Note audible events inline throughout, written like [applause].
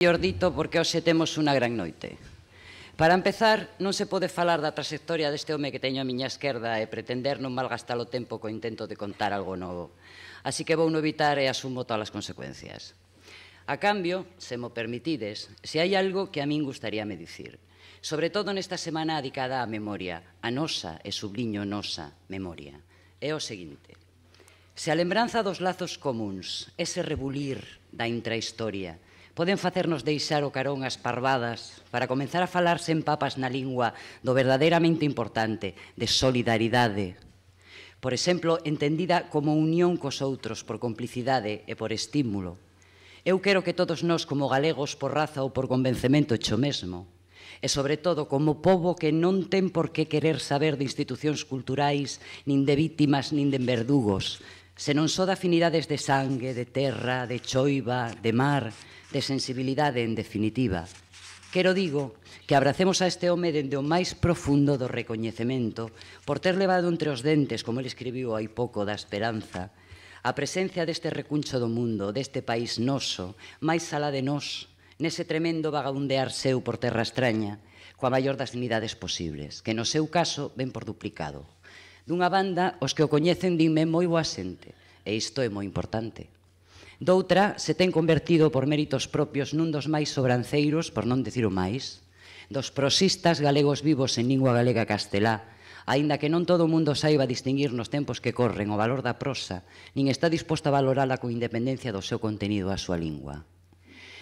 Dito porque hoxe temos unha gran noite. Para empezar, non se pode falar da trayectoria deste home que teño a miña esquerda e pretender non malgastar o tempo co intento de contar algo novo. Así que vou non evitar e asumo todas as consecuencias. A cambio, se mo permitides, se hai algo que a min gustaría me dicir, sobre todo nesta semana adicada á memoria, a nosa e subliño nosa memoria, é o seguinte. Se a lembranza dos lazos comuns, ese rebulir da intrahistoria, poden facernos deixar o carón as parvadas para comenzar a falar sen papas na lingua do verdadeiramente importante, de solidaridade. Por exemplo, entendida como unión cos outros por complicidade e por estímulo. Eu quero que todos nós como galegos por raza ou por convencemento cho mesmo, e sobre todo como povo que non ten por que querer saber de institucións culturais, nin de vítimas, nin de verdugos, senón só de afinidades de sangue, de terra, de choiva, de mar, de sensibilidade en definitiva. Quero digo que abracemos a este home dende o máis profundo do recoñecemento por ter levado entre os dentes, como ele escribiu hai pouco, da esperanza, a presencia deste recuncho do mundo, deste país noso, máis alá de nós, nese tremendo vagabundear seu por terra extraña, coa maior das dignidades posibles, que no seu caso ven por duplicado. Dunha banda, os que o coñecen dinme moi boa xente, e isto é moi importante. Doutra, se ten convertido por méritos propios nun dos máis sobranceiros, por non decir o máis, dos prosistas galegos vivos en lingua galega castelá, aínda que non todo o mundo saiba distinguir nos tempos que corren o valor da prosa, nin está disposta a valorala con independencia do seu contenido á súa lingua.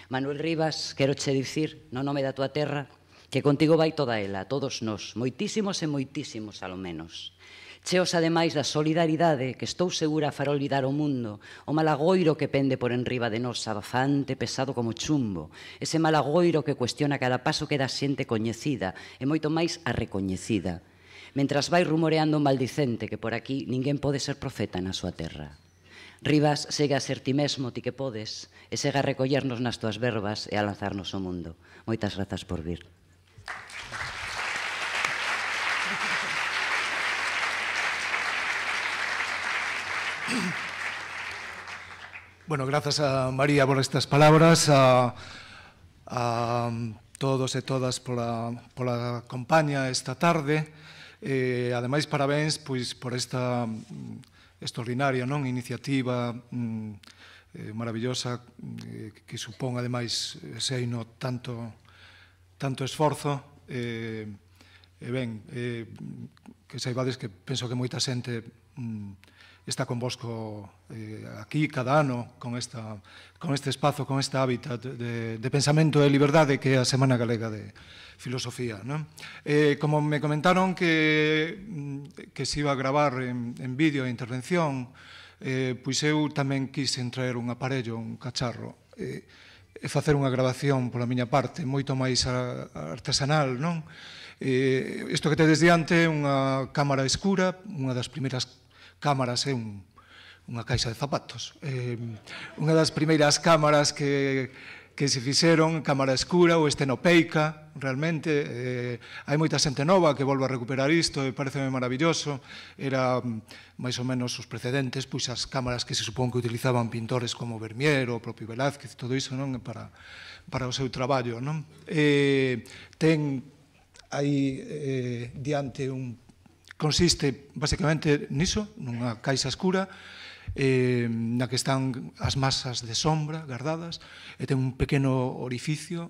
Manuel Rivas, quero che dicir, no nome da tua terra, que contigo vai toda ela, todos nós, moitísimos e moitísimos, alo menos. Cheos ademais da solidaridade que estou segura fará olvidar o mundo, o malagoiro que pende por enriba de nós, abafante, pesado como chumbo, ese malagoiro que cuestiona cada paso que da xente coñecida e moito máis a recoñecida, mentras vai rumoreando un maldicente que por aquí ninguén pode ser profeta na súa terra. Rivas segue a ser ti mesmo, ti que podes, e segue a recollernos nas túas verbas e a lanzarnos ao mundo. Moitas grazas por vir. Thank you. Bueno, grazas a María por estas palabras, a, a todos e todas pola, pola compañía esta tarde. Eh, ademais, parabéns pois, por esta mm, extraordinaria non iniciativa mm, eh, maravillosa eh, que supón, ademais, no tanto, tanto esforzo. E, eh, ben, eh, que saibades que penso que moita xente mm, está convosco eh, aquí cada ano con, esta, con este espazo, con este hábitat de, de pensamento e liberdade que é a Semana Galega de Filosofía. ¿no? Eh, como me comentaron que, mm, que se iba a gravar en, en vídeo a intervención, eh, pois eu tamén quise traer un aparello, un cacharro, eh, e facer unha grabación pola miña parte, moito máis artesanal, non? Eh, isto que tedes diante é unha cámara escura, unha das primeiras cámaras é un, unha caixa de zapatos. Eh, unha das primeiras cámaras que, que se fixeron, cámara escura ou estenopeica, realmente, eh, hai moita xente nova que volve a recuperar isto e pareceme maravilloso, era mm, máis ou menos os precedentes, pois as cámaras que se supón que utilizaban pintores como Vermeer ou propio Velázquez, todo iso non para, para o seu traballo. Non? Eh, ten aí eh, diante un Consiste basicamente niso, nunha caixa escura, eh, na que están as masas de sombra guardadas, e ten un pequeno orificio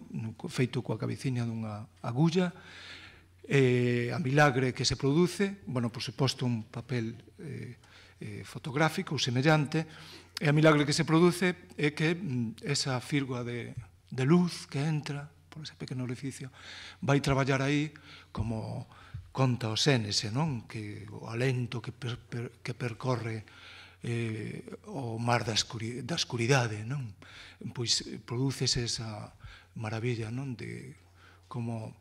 feito coa cabeciña dunha agulla, eh, a milagre que se produce, bueno, por suposto un papel eh, eh, fotográfico ou semellante, e a milagre que se produce é que mm, esa firgua de, de luz que entra por ese pequeno orificio vai traballar aí como conta o Sénese, non? Que o alento que, per, per, que percorre eh, o mar da, escuri, da escuridade, non? Pois eh, prodúcese esa maravilla, non? De como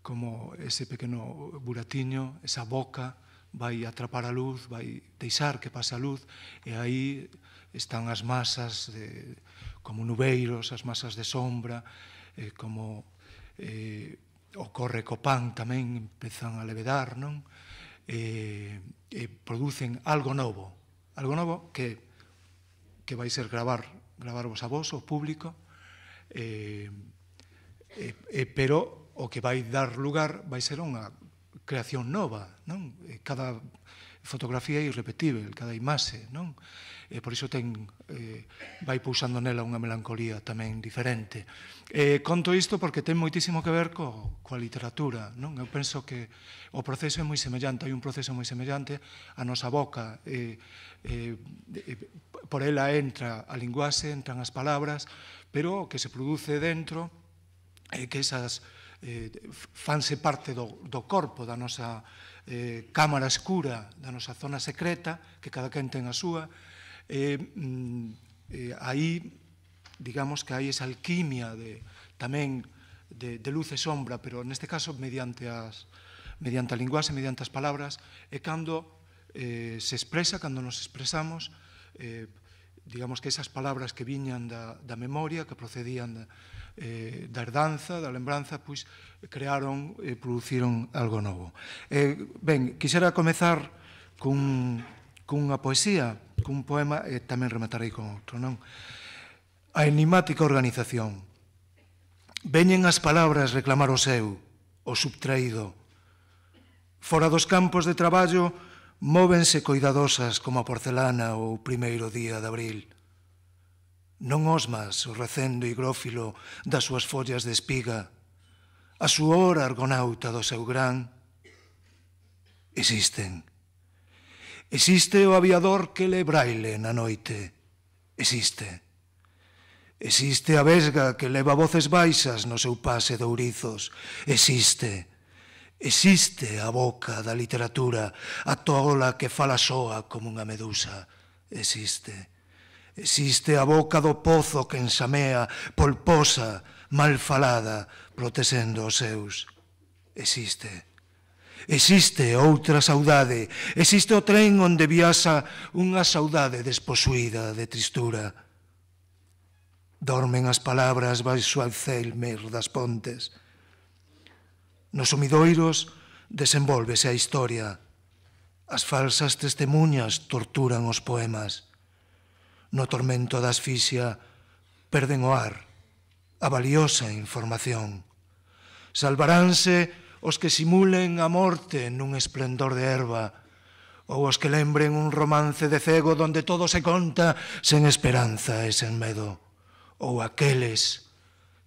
como ese pequeno buratiño, esa boca, vai atrapar a luz, vai deixar que pase a luz, e aí están as masas de, como nubeiros, as masas de sombra, eh, como eh, o correcopán tamén empezan a levedar, non? E, e producen algo novo, algo novo que, que vai ser gravar, gravar vos a vos, o público, e, e, e, pero o que vai dar lugar vai ser unha creación nova, non? E cada, fotografía irrepetible, cada imaxe, non? E eh, por iso ten, eh, vai pousando nela unha melancolía tamén diferente. Eh, conto isto porque ten moitísimo que ver co, coa literatura, non? Eu penso que o proceso é moi semellante, hai un proceso moi semellante, a nosa boca, eh, eh, eh por ela entra a linguaxe, entran as palabras, pero o que se produce dentro é eh, que esas eh, fanse parte do, do corpo da nosa eh, cámara escura da nosa zona secreta, que cada quen ten a súa, eh, eh, aí, digamos que hai esa alquimia de, tamén de, de luz e sombra, pero neste caso mediante as mediante a linguaxe, mediante as palabras, e cando eh, se expresa, cando nos expresamos, eh, digamos que esas palabras que viñan da, da memoria, que procedían da, eh, da herdanza, da lembranza, pois crearon e produciron algo novo. Eh, ben, quixera comezar cun, cunha poesía, cun poema, e tamén rematarei con outro, non? A enigmática organización. Veñen as palabras reclamar o seu, o subtraído. Fora dos campos de traballo, móvense coidadosas como a porcelana o primeiro día de abril. Non osmas o recendo higrófilo das súas follas de espiga, a suor argonauta do seu gran. Existen. Existe o aviador que le braile na noite. Existe. Existe a vesga que leva voces baixas no seu pase de ourizos. Existe. Existe a boca da literatura, a tola que fala soa como unha medusa. Existe. Existe a boca do pozo que ensamea, polposa, malfalada, protexendo os seus. Existe. Existe outra saudade. Existe o tren onde viaxa unha saudade desposuída de tristura. Dormen as palabras baixo al celmer das pontes. Nos sumidoiros desenvolvese a historia. As falsas testemunhas torturan os poemas no tormento da asfixia, perden o ar, a valiosa información. Salvaránse os que simulen a morte nun esplendor de erva, ou os que lembren un romance de cego donde todo se conta sen esperanza e sen medo, ou aqueles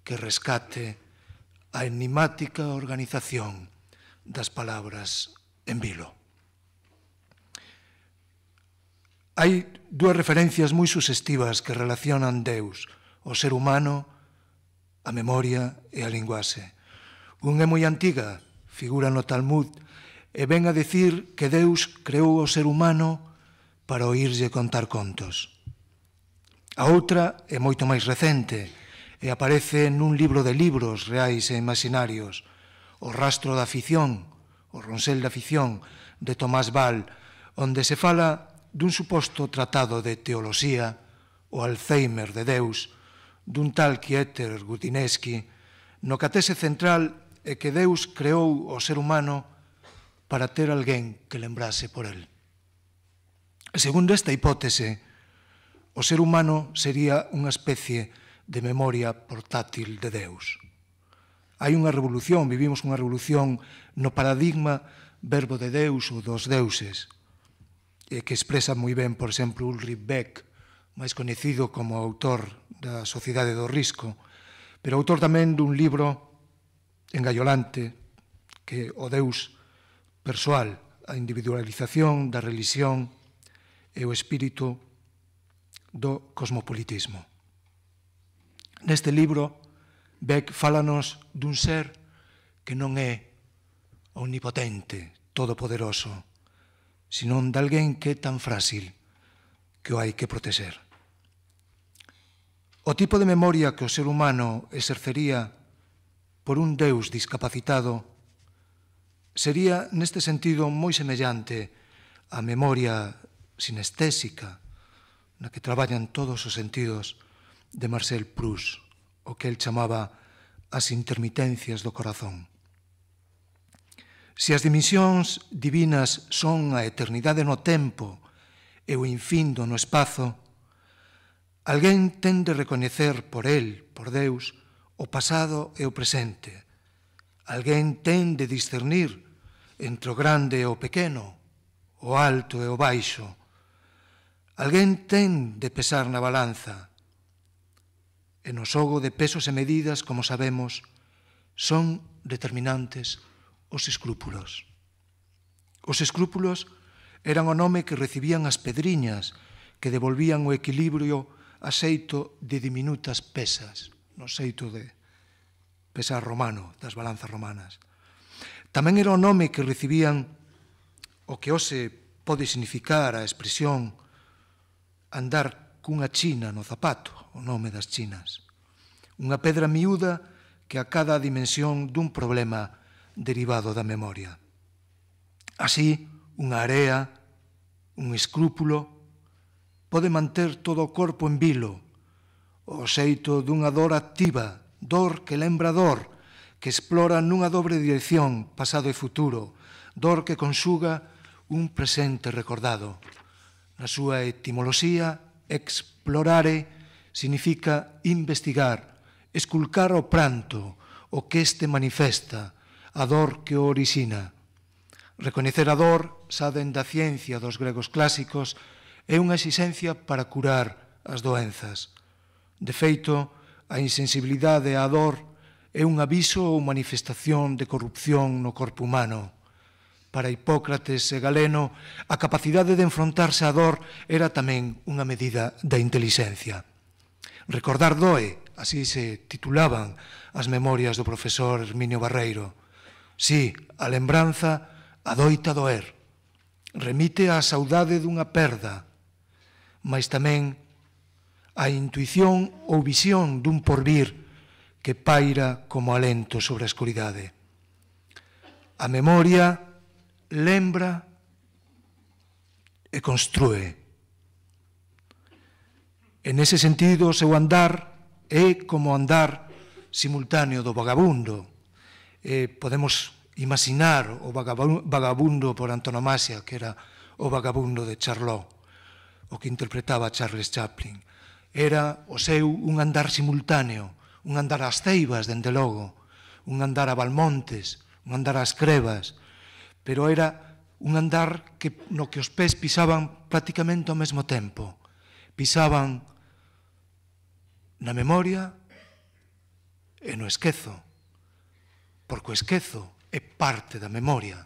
que rescate a enigmática organización das palabras en vilo. Hai dúas referencias moi susestivas que relacionan Deus, o ser humano, a memoria e a linguaxe. Un é moi antiga, figura no Talmud, e ven a decir que Deus creou o ser humano para oírlle contar contos. A outra é moito máis recente e aparece nun libro de libros reais e imaginarios, O rastro da afición, o ronsel da afición, de Tomás Val, onde se fala dun suposto tratado de teoloxía, o Alzheimer de Deus, dun tal Kieter Gutineski, no que a tese central é que Deus creou o ser humano para ter alguén que lembrase por el. Segundo esta hipótese, o ser humano sería unha especie de memoria portátil de Deus. Hai unha revolución, vivimos unha revolución no paradigma verbo de Deus ou dos deuses, eh, que expresa moi ben, por exemplo, Ulrich Beck, máis coñecido como autor da Sociedade do Risco, pero autor tamén dun libro engaiolante que o Deus persoal, a individualización da religión e o espírito do cosmopolitismo. Neste libro, Beck fálanos dun ser que non é omnipotente, todopoderoso, senón de alguén que é tan frágil que o hai que proteger. O tipo de memoria que o ser humano exercería por un Deus discapacitado sería neste sentido moi semellante á memoria sinestésica na que traballan todos os sentidos de Marcel Proust, o que el chamaba as intermitencias do corazón. Se as dimensións divinas son a eternidade no tempo e o infindo no espazo, alguén ten de recoñecer por el, por Deus, o pasado e o presente. Alguén ten de discernir entre o grande e o pequeno, o alto e o baixo. Alguén ten de pesar na balanza. E no xogo de pesos e medidas, como sabemos, son determinantes os escrúpulos. Os escrúpulos eran o nome que recibían as pedriñas que devolvían o equilibrio a xeito de diminutas pesas, no xeito de pesar romano, das balanzas romanas. Tamén era o nome que recibían o que hoxe pode significar a expresión andar cunha china no zapato, o nome das chinas. Unha pedra miúda que a cada dimensión dun problema derivado da memoria. Así, unha area, un escrúpulo, pode manter todo o corpo en vilo, o xeito dunha dor activa, dor que lembra dor, que explora nunha dobre dirección, pasado e futuro, dor que conxuga un presente recordado. Na súa etimoloxía, explorare significa investigar, esculcar o pranto, o que este manifesta, a dor que o orixina. Recoñecer a dor, saben da ciencia dos gregos clásicos, é unha exixencia para curar as doenzas. De feito, a insensibilidade á dor é un aviso ou manifestación de corrupción no corpo humano. Para Hipócrates e Galeno, a capacidade de enfrontarse á dor era tamén unha medida da intelixencia. Recordar doe, así se titulaban as memorias do profesor Herminio Barreiro. Sí, a lembranza adoita doer. Remite á saudade dunha perda, mas tamén a intuición ou visión dun porvir que paira como alento sobre a escuridade. A memoria lembra e construe. En ese sentido, o seu andar é como andar simultáneo do vagabundo, eh, podemos imaginar o vagabundo por antonomasia, que era o vagabundo de Charlot, o que interpretaba Charles Chaplin. Era o seu un andar simultáneo, un andar ás ceibas, dende logo, un andar a Valmontes, un andar ás crevas, pero era un andar que, no que os pés pisaban prácticamente ao mesmo tempo. Pisaban na memoria e no esquezo porque o esquezo é parte da memoria.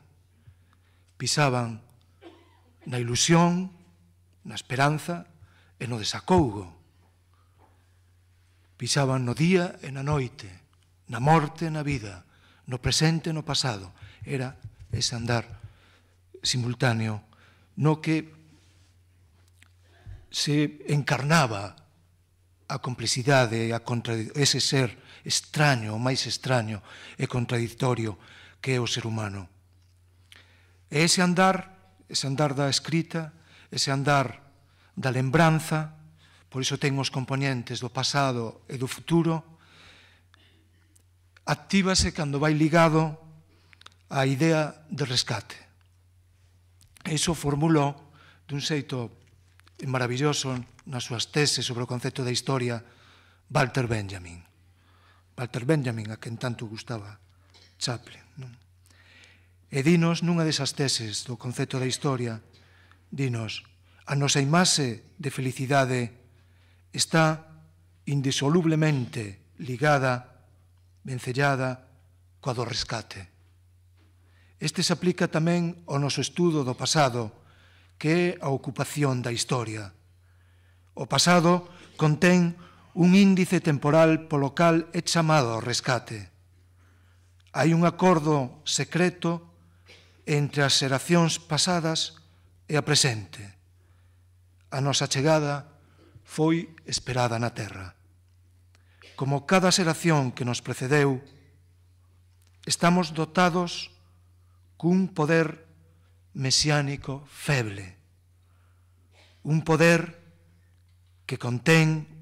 Pisaban na ilusión, na esperanza e no desacougo. Pisaban no día e na noite, na morte e na vida, no presente e no pasado. Era ese andar simultáneo no que se encarnaba a complexidade, a contradicción, ese ser extraño, o máis extraño e contradictorio que é o ser humano. E ese andar, ese andar da escrita, ese andar da lembranza, por iso ten os componentes do pasado e do futuro, actívase cando vai ligado á idea de rescate. E iso formulou dun xeito maravilloso nas súas teses sobre o concepto da historia Walter Benjamin. Walter Benjamin, a quen tanto gustaba Chaplin. Non? E dinos nunha desas teses do concepto da historia, dinos, a nosa imaxe de felicidade está indisolublemente ligada, vencellada, coa do rescate. Este se aplica tamén ao noso estudo do pasado, que é a ocupación da historia. O pasado contén un índice temporal polo cal é chamado ao rescate. Hai un acordo secreto entre as xeracións pasadas e a presente. A nosa chegada foi esperada na terra. Como cada xeración que nos precedeu, estamos dotados cun poder mesiánico feble, un poder que contén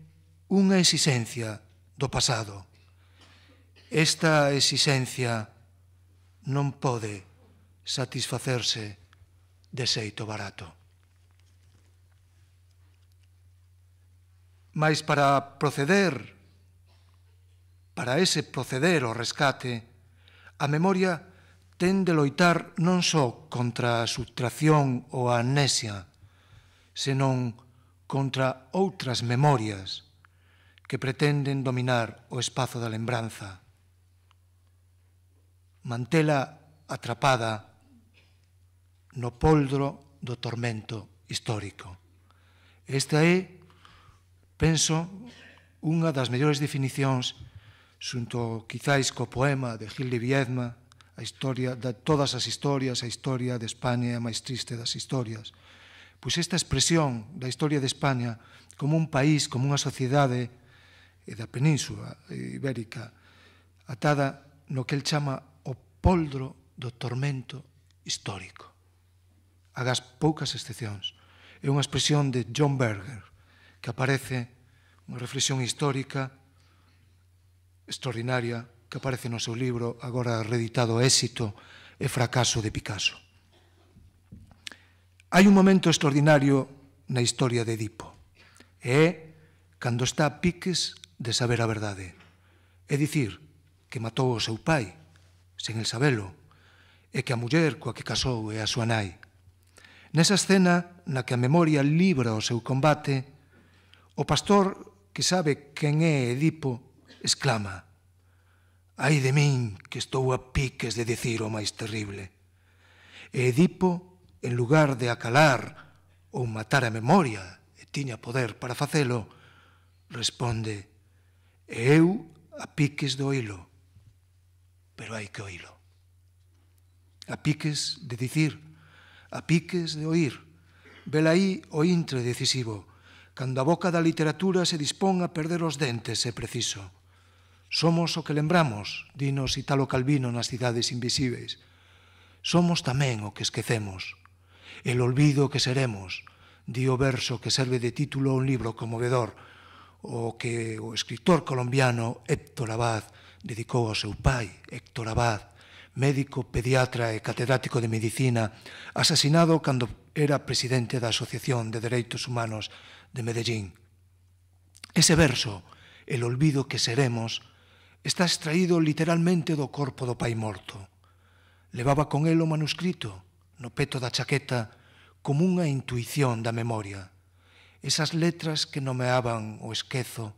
unha exixencia do pasado. Esta exixencia non pode satisfacerse de xeito barato. Mas para proceder, para ese proceder o rescate, a memoria ten de loitar non só contra a subtracción ou a amnesia, senón contra outras memorias que pretenden dominar o espazo da lembranza. Mantela atrapada no poldro do tormento histórico. Esta é, penso, unha das mellores definicións xunto quizáis co poema de Gil de Viedma, a historia de todas as historias, a historia de España é a máis triste das historias. Pois esta expresión da historia de España como un país, como unha sociedade e da península ibérica atada no que el chama o poldro do tormento histórico. Hagas poucas excepcións. É unha expresión de John Berger que aparece unha reflexión histórica extraordinaria que aparece no seu libro agora reeditado Éxito e fracaso de Picasso. Hai un momento extraordinario na historia de Edipo. E é cando está a piques de saber a verdade. É dicir, que matou o seu pai, sen el sabelo, e que a muller coa que casou é a súa nai. Nesa escena na que a memoria libra o seu combate, o pastor que sabe quen é Edipo exclama «Ai de min que estou a piques de dicir o máis terrible». E Edipo, en lugar de acalar ou matar a memoria, e tiña poder para facelo, responde E eu a piques do oilo, pero hai que oílo. A piques de dicir, a piques de oír. Velaí o intre decisivo, cando a boca da literatura se dispón a perder os dentes, é preciso. Somos o que lembramos, dinos Italo Calvino nas cidades invisíveis. Somos tamén o que esquecemos. El olvido que seremos, di o verso que serve de título a un libro conmovedor, o que o escritor colombiano Héctor Abad dedicou ao seu pai, Héctor Abad, médico, pediatra e catedrático de medicina, asesinado cando era presidente da Asociación de Dereitos Humanos de Medellín. Ese verso, El olvido que seremos, está extraído literalmente do corpo do pai morto. Levaba con el o manuscrito, no peto da chaqueta, como unha intuición da memoria. Esas letras que nomeaban o esquezo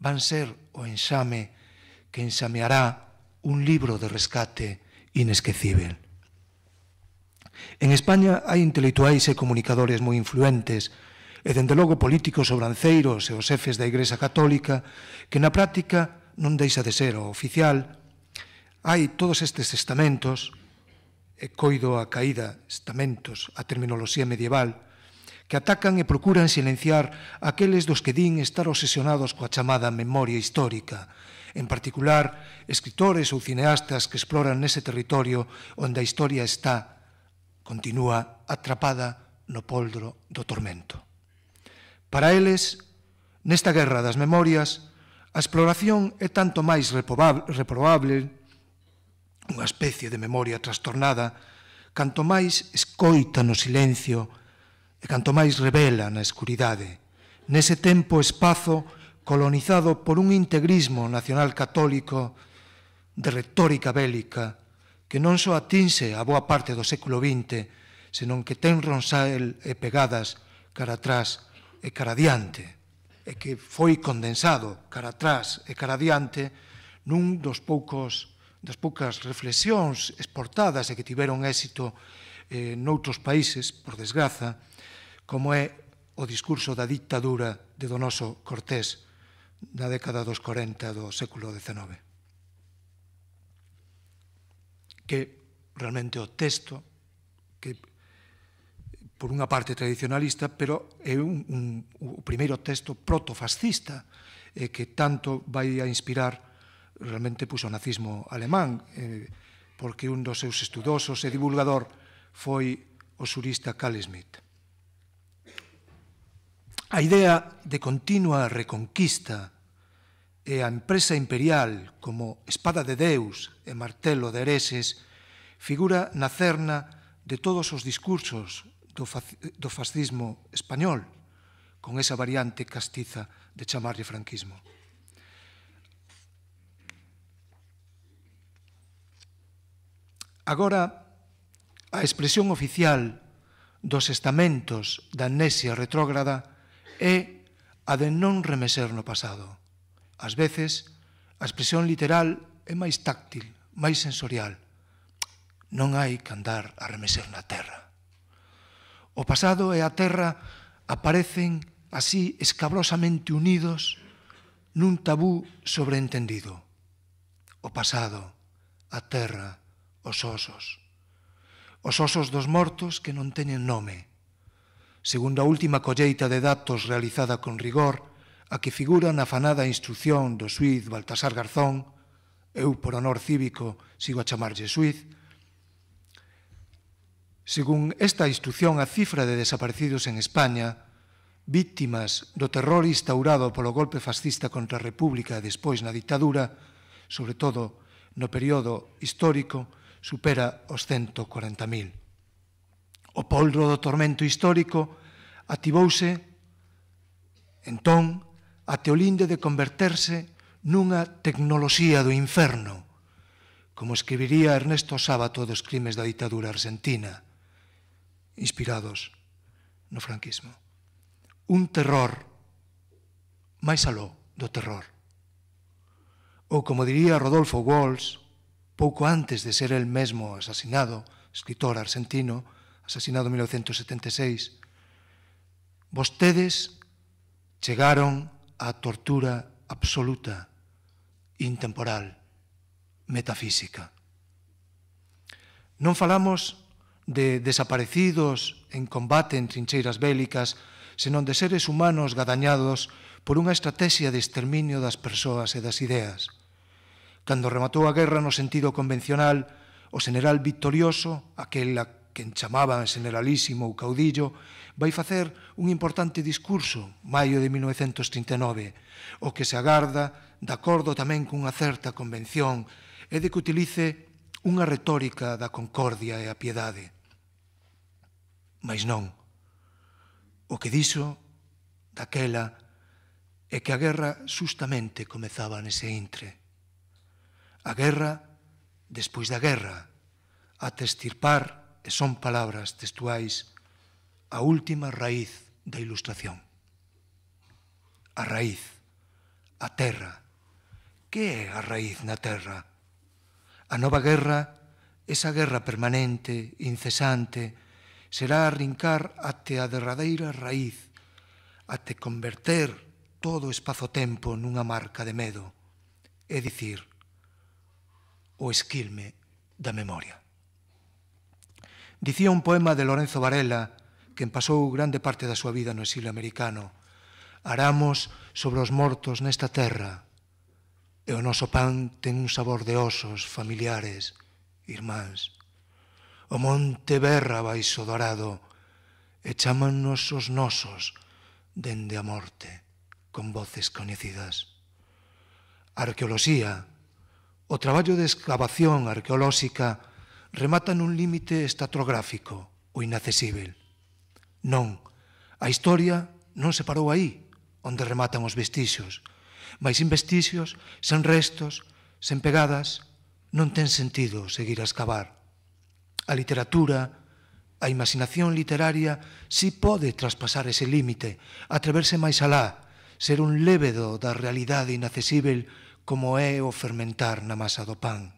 van ser o enxame que enxameará un libro de rescate inesquecível. En España hai intelectuais e comunicadores moi influentes e, dende logo, políticos obranceiros e os xefes da Igreja Católica que na práctica non deixa de ser o oficial. Hai todos estes estamentos, e coido a caída estamentos, a terminoloxía medieval, que atacan e procuran silenciar aqueles dos que din estar obsesionados coa chamada memoria histórica, en particular escritores ou cineastas que exploran nese territorio onde a historia está, continúa, atrapada no poldro do tormento. Para eles, nesta guerra das memorias, a exploración é tanto máis reprobable unha especie de memoria trastornada, canto máis escoita no silencio e canto máis revela na escuridade, nese tempo espazo colonizado por un integrismo nacional católico de retórica bélica que non só atinse a boa parte do século XX, senón que ten ronsael e pegadas cara atrás e cara diante, e que foi condensado cara atrás e cara diante nun dos poucos das poucas reflexións exportadas e que tiveron éxito eh, noutros países, por desgraza, como é o discurso da dictadura de Donoso Cortés na década dos 40 do século XIX. Que realmente o texto que por unha parte tradicionalista, pero é un, un, o primeiro texto protofascista eh, que tanto vai a inspirar realmente pues, pois, o nazismo alemán, eh, porque un dos seus estudosos e divulgador foi o xurista Carl Smith. A idea de continua reconquista e a empresa imperial como espada de Deus e martelo de hereses figura na cerna de todos os discursos do, do fascismo español, con esa variante castiza de chamarlle franquismo. Agora, a expresión oficial dos estamentos da amnesia retrógrada é a de non remexer no pasado. Ás veces, a expresión literal é máis táctil, máis sensorial. Non hai que andar a remexer na terra. O pasado e a terra aparecen así escabrosamente unidos nun tabú sobreentendido. O pasado, a terra, os osos. Os osos dos mortos que non teñen nome, segundo a última colleita de datos realizada con rigor, a que figura na fanada instrucción do suiz Baltasar Garzón, eu por honor cívico sigo a chamarlle suiz, según esta instrucción a cifra de desaparecidos en España, víctimas do terror instaurado polo golpe fascista contra a República e despois na ditadura, sobre todo no período histórico, supera os 140.000. O polvo do tormento histórico ativouse entón a teolinde de converterse nunha tecnoloxía do inferno, como escribiría Ernesto Sábato dos crimes da ditadura argentina, inspirados no franquismo. Un terror máis aló do terror. Ou como diría Rodolfo Walsh, pouco antes de ser el mesmo asesinado, escritor argentino, asesinado en 1976, vostedes chegaron á tortura absoluta, intemporal, metafísica. Non falamos de desaparecidos en combate en trincheiras bélicas, senón de seres humanos gadañados por unha estrategia de exterminio das persoas e das ideas. Cando rematou a guerra no sentido convencional, o general victorioso, aquel a quen chamaban generalísimo ou caudillo, vai facer un importante discurso, maio de 1939, o que se agarda, de acordo tamén cunha certa convención, é de que utilice unha retórica da concordia e a piedade. Mas non. O que dixo, daquela, é que a guerra justamente comezaba nese intre. A guerra, despois da guerra, a testirpar e son palabras textuais a última raíz da ilustración. A raíz, a terra. Que é a raíz na terra? A nova guerra, esa guerra permanente, incesante, será arrincar até a derradeira raíz, até converter todo o espazo-tempo nunha marca de medo, é dicir, o esquilme da memoria. Dicía un poema de Lorenzo Varela, que pasou grande parte da súa vida no exilio americano. Aramos sobre os mortos nesta terra, e o noso pan ten un sabor de osos, familiares, irmáns. O monte berra baixo dorado, e chamannos os nosos dende a morte, con voces coñecidas. Arqueoloxía, o traballo de excavación arqueolóxica remata nun límite estatrográfico, o inaccesível. Non, a historia non se parou aí, onde rematan os vestixos, mas sin vestixos, sen restos, sen pegadas, non ten sentido seguir a excavar. A literatura, a imaginación literaria, si pode traspasar ese límite, atreverse máis alá, ser un lévedo da realidade inaccesível como é o fermentar na masa do pan.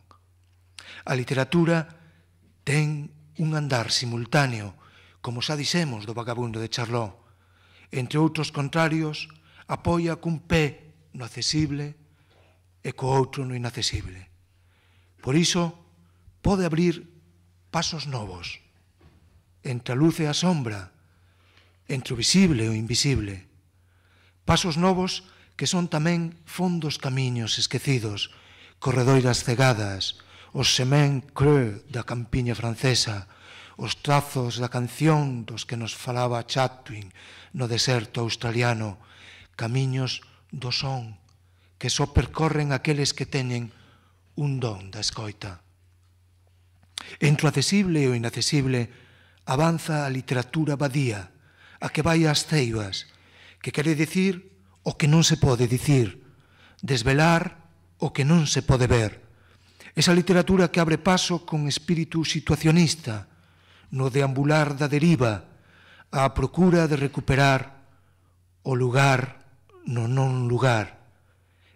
A literatura ten un andar simultáneo, como xa dixemos do vagabundo de Charlot. Entre outros contrarios, apoia cun pé no accesible e co outro no inaccesible. Por iso, pode abrir pasos novos entre a luz e a sombra, entre o visible e o invisible. Pasos novos que son tamén fondos camiños esquecidos, corredoiras cegadas, o semén creux da campiña francesa, os trazos da canción dos que nos falaba Chatwin no deserto australiano, camiños do son que só percorren aqueles que teñen un don da escoita. Entre o accesible e o inaccesible avanza a literatura badía, a que vai ás ceibas, que quere dicir o que non se pode dicir, desvelar o que non se pode ver, Esa literatura que abre paso con espírito situacionista, no deambular da deriva, á procura de recuperar o lugar no non lugar,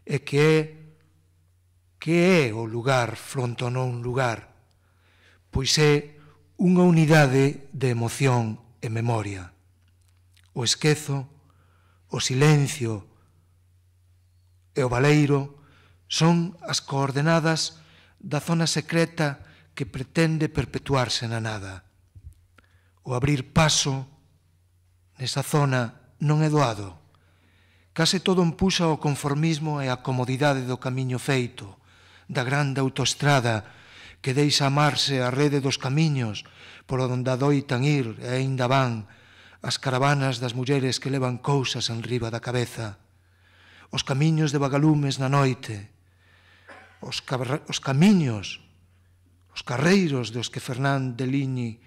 e que é que é o lugar fronte ao non lugar, pois é unha unidade de emoción e memoria. O esquezo, o silencio e o valeiro son as coordenadas da zona secreta que pretende perpetuarse na nada. O abrir paso nesa zona non é doado. Case todo empuxa o conformismo e a comodidade do camiño feito, da grande autoestrada que deixa amarse a rede dos camiños por onde adoitan ir e ainda van as caravanas das mulleres que levan cousas en riba da cabeza. Os camiños de vagalumes na noite, os, os camiños, os carreiros dos que Fernán de Liñi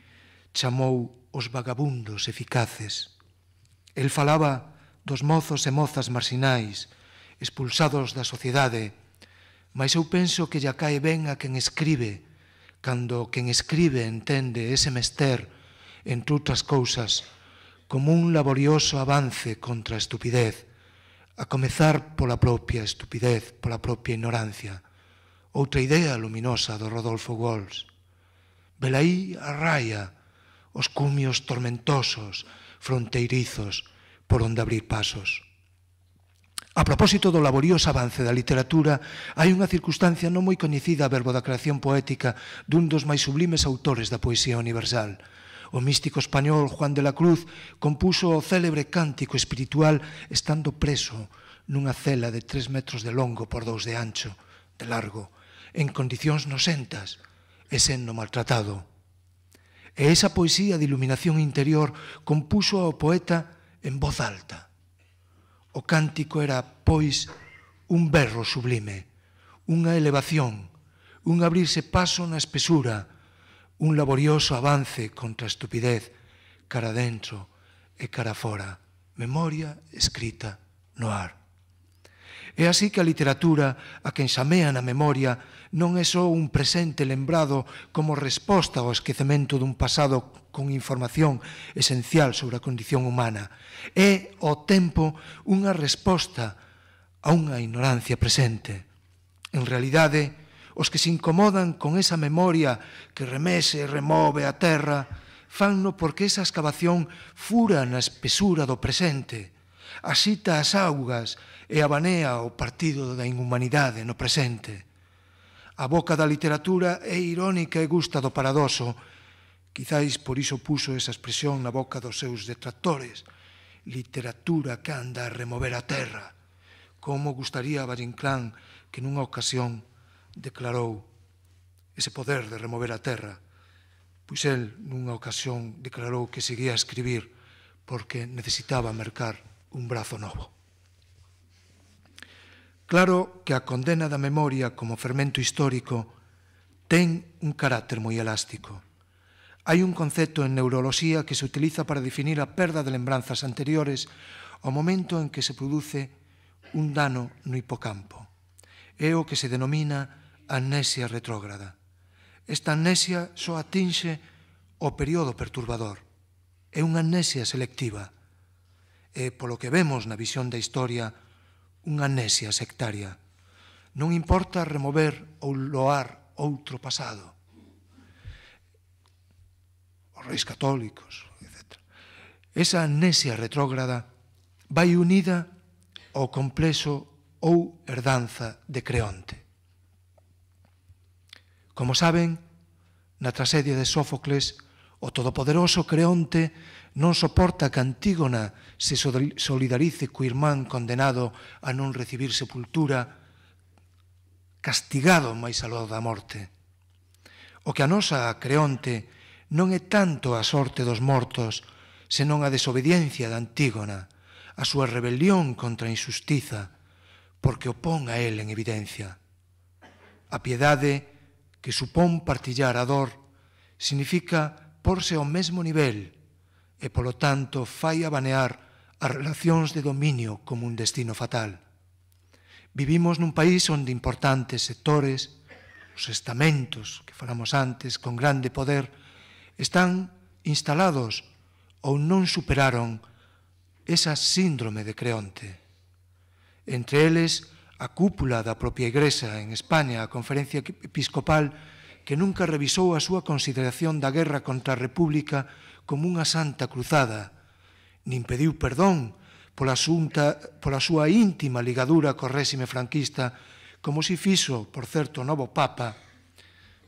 chamou os vagabundos eficaces. El falaba dos mozos e mozas marxinais, expulsados da sociedade, mas eu penso que lle cae ben a quen escribe, cando quen escribe entende ese mester, entre outras cousas, como un laborioso avance contra a estupidez, a comezar pola propia estupidez, pola propia ignorancia outra idea luminosa do Rodolfo Walsh. Velaí a raia, os cumios tormentosos, fronteirizos, por onde abrir pasos. A propósito do laborioso avance da literatura, hai unha circunstancia non moi coñecida a verbo da creación poética dun dos máis sublimes autores da poesía universal. O místico español Juan de la Cruz compuso o célebre cántico espiritual estando preso nunha cela de tres metros de longo por dous de ancho, de largo, en condicións nosentas e sendo maltratado. E esa poesía de iluminación interior compuso ao poeta en voz alta. O cántico era, pois, un berro sublime, unha elevación, un abrirse paso na espesura, un laborioso avance contra a estupidez, cara dentro e cara fora, memoria escrita no ar. É así que a literatura, a quen xamea na memoria, non é só un presente lembrado como resposta ao esquecemento dun pasado con información esencial sobre a condición humana. É, o tempo, unha resposta a unha ignorancia presente. En realidade, os que se incomodan con esa memoria que remese e remove a terra, fanno porque esa excavación fura na espesura do presente, asita as augas e abanea o partido da inhumanidade no presente. A boca da literatura é irónica e gusta do paradoso. Quizáis por iso puso esa expresión na boca dos seus detractores. Literatura que anda a remover a terra. Como gustaría a Varinclán que nunha ocasión declarou ese poder de remover a terra. Pois el nunha ocasión declarou que seguía a escribir porque necesitaba mercar un brazo novo. Claro que a condena da memoria como fermento histórico ten un carácter moi elástico. Hai un concepto en neuroloxía que se utiliza para definir a perda de lembranzas anteriores ao momento en que se produce un dano no hipocampo. É o que se denomina amnesia retrógrada. Esta amnesia só atinxe o período perturbador. É unha amnesia selectiva. E polo que vemos na visión da historia, unha nesia sectaria. Non importa remover ou loar outro pasado. Os reis católicos, etc. Esa amnesia retrógrada vai unida ao complexo ou herdanza de Creonte. Como saben, na tragedia de Sófocles, o todopoderoso Creonte non soporta que Antígona se solidarice co irmán condenado a non recibir sepultura, castigado máis a da morte. O que a nosa Creonte non é tanto a sorte dos mortos, senón a desobediencia de Antígona, a súa rebelión contra a injustiza, porque opón a él en evidencia. A piedade que supón partillar a dor significa porse ao mesmo nivel e, polo tanto, fai abanear as relacións de dominio como un destino fatal. Vivimos nun país onde importantes sectores, os estamentos que falamos antes con grande poder, están instalados ou non superaron esa síndrome de Creonte. Entre eles, a cúpula da propia Igrexa en España, a Conferencia Episcopal, que nunca revisou a súa consideración da guerra contra a República como unha santa cruzada, nin pediu perdón pola, xunta, pola súa íntima ligadura co réxime franquista, como si fixo, por certo, o novo Papa,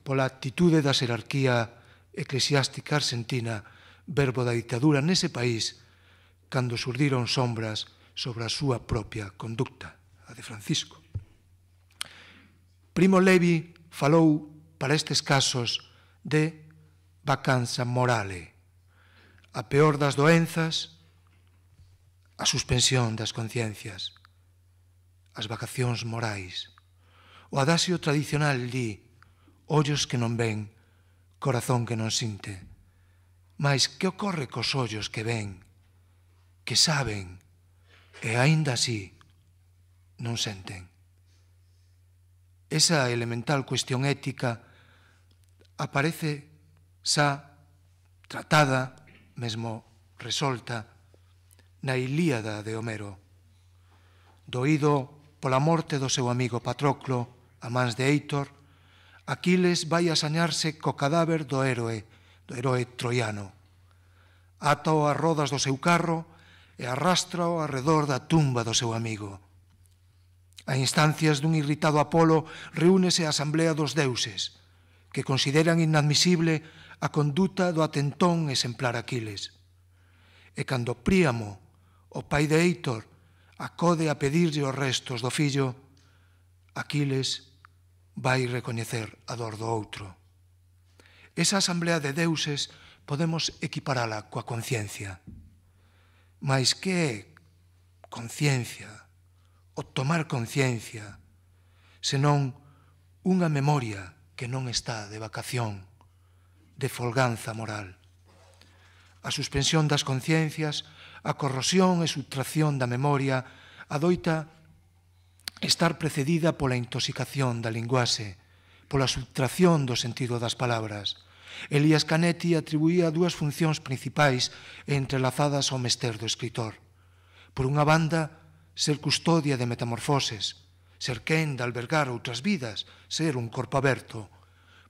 pola actitude da xerarquía eclesiástica argentina, verbo da ditadura nese país, cando surdiron sombras sobre a súa propia conducta, a de Francisco. Primo Levi falou para estes casos de vacanza morale, a peor das doenzas, a suspensión das conciencias, as vacacións morais, o adasio tradicional di ollos que non ven, corazón que non sinte. Mais que ocorre cos ollos que ven, que saben, e aínda así non senten? Esa elemental cuestión ética aparece xa tratada mesmo resolta na Ilíada de Homero. Doído pola morte do seu amigo Patroclo a mans de Eitor, Aquiles vai asañarse co cadáver do héroe, do héroe troiano. Atao as rodas do seu carro e arrastrao arredor da tumba do seu amigo. A instancias dun irritado Apolo reúnese a Asamblea dos Deuses, que consideran inadmisible a conduta do atentón exemplar Aquiles. E cando Príamo, o pai de Eitor, acode a pedirlle os restos do fillo, Aquiles vai recoñecer a dor do outro. Esa asamblea de deuses podemos equiparala coa conciencia. Mais que é conciencia, o tomar conciencia, senón unha memoria que non está de vacación, de folganza moral. A suspensión das conciencias, a corrosión e subtracción da memoria adoita estar precedida pola intoxicación da linguaxe, pola subtracción do sentido das palabras. Elías Canetti atribuía dúas funcións principais entrelazadas ao mester do escritor. Por unha banda, ser custodia de metamorfoses, ser quen de albergar outras vidas, ser un corpo aberto.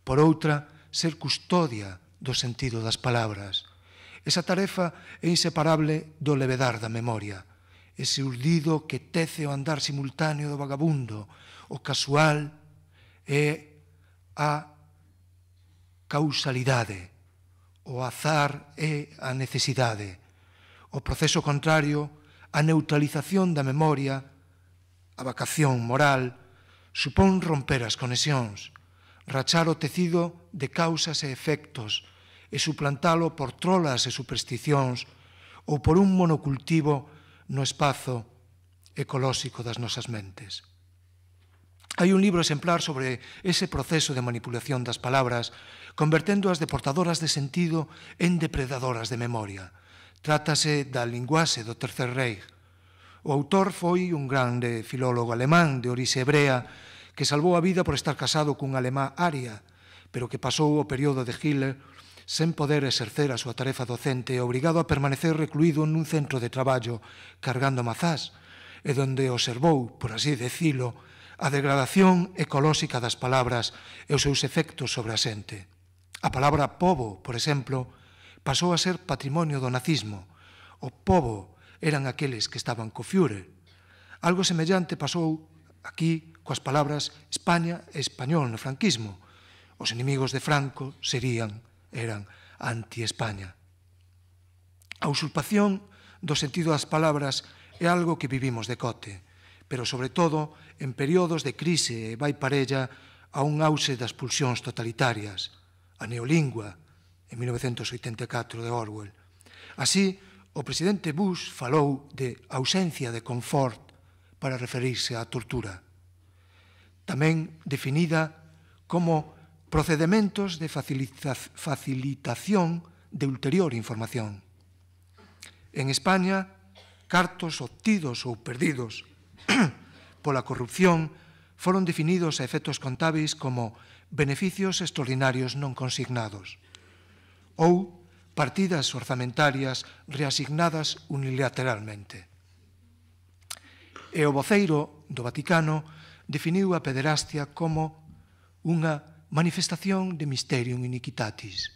Por outra, ser custodia do sentido das palabras. Esa tarefa é inseparable do levedar da memoria, ese urdido que tece o andar simultáneo do vagabundo, o casual é a causalidade, o azar é a necesidade, o proceso contrario, a neutralización da memoria, a vacación moral, supón romper as conexións, rachar o tecido de causas e efectos e suplantalo por trolas e supersticións ou por un monocultivo no espazo ecolóxico das nosas mentes. Hai un libro exemplar sobre ese proceso de manipulación das palabras, convertendo as deportadoras de sentido en depredadoras de memoria. Trátase da linguaxe do Tercer Reich. O autor foi un grande filólogo alemán de orixe hebrea que salvou a vida por estar casado cun alemá aria, pero que pasou o período de Hitler sen poder exercer a súa tarefa docente e obrigado a permanecer recluído nun centro de traballo cargando mazás e donde observou, por así decilo, a degradación ecolóxica das palabras e os seus efectos sobre a xente. A palabra povo, por exemplo, pasou a ser patrimonio do nazismo. O povo eran aqueles que estaban co Führer. Algo semellante pasou aquí coas palabras España e español no franquismo Os inimigos de Franco serían, eran anti-España. A usurpación do sentido das palabras é algo que vivimos de cote, pero sobre todo en períodos de crise e vai parella a un auxe das pulsións totalitarias, a neolingua, en 1984 de Orwell. Así, o presidente Bush falou de ausencia de confort para referirse á tortura, tamén definida como procedementos de facilitación de ulterior información. En España, cartos obtidos ou perdidos [clears throat] pola corrupción foron definidos a efectos contábeis como beneficios extraordinarios non consignados ou partidas orzamentarias reasignadas unilateralmente. E o voceiro do Vaticano definiu a pederastia como unha manifestación de Mysterium Iniquitatis.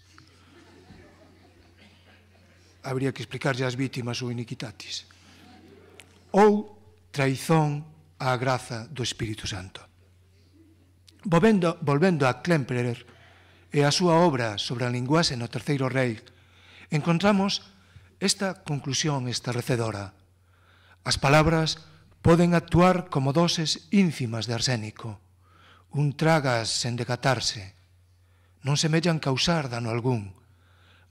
Habría que explicarlle ás vítimas o Iniquitatis. Ou traizón á graza do Espírito Santo. Volvendo, volvendo a Klemperer e a súa obra sobre a linguaxe no Terceiro Rei, encontramos esta conclusión estarrecedora. As palabras poden actuar como doses ínfimas de arsénico un tragas sen decatarse. Non se mellan causar dano algún,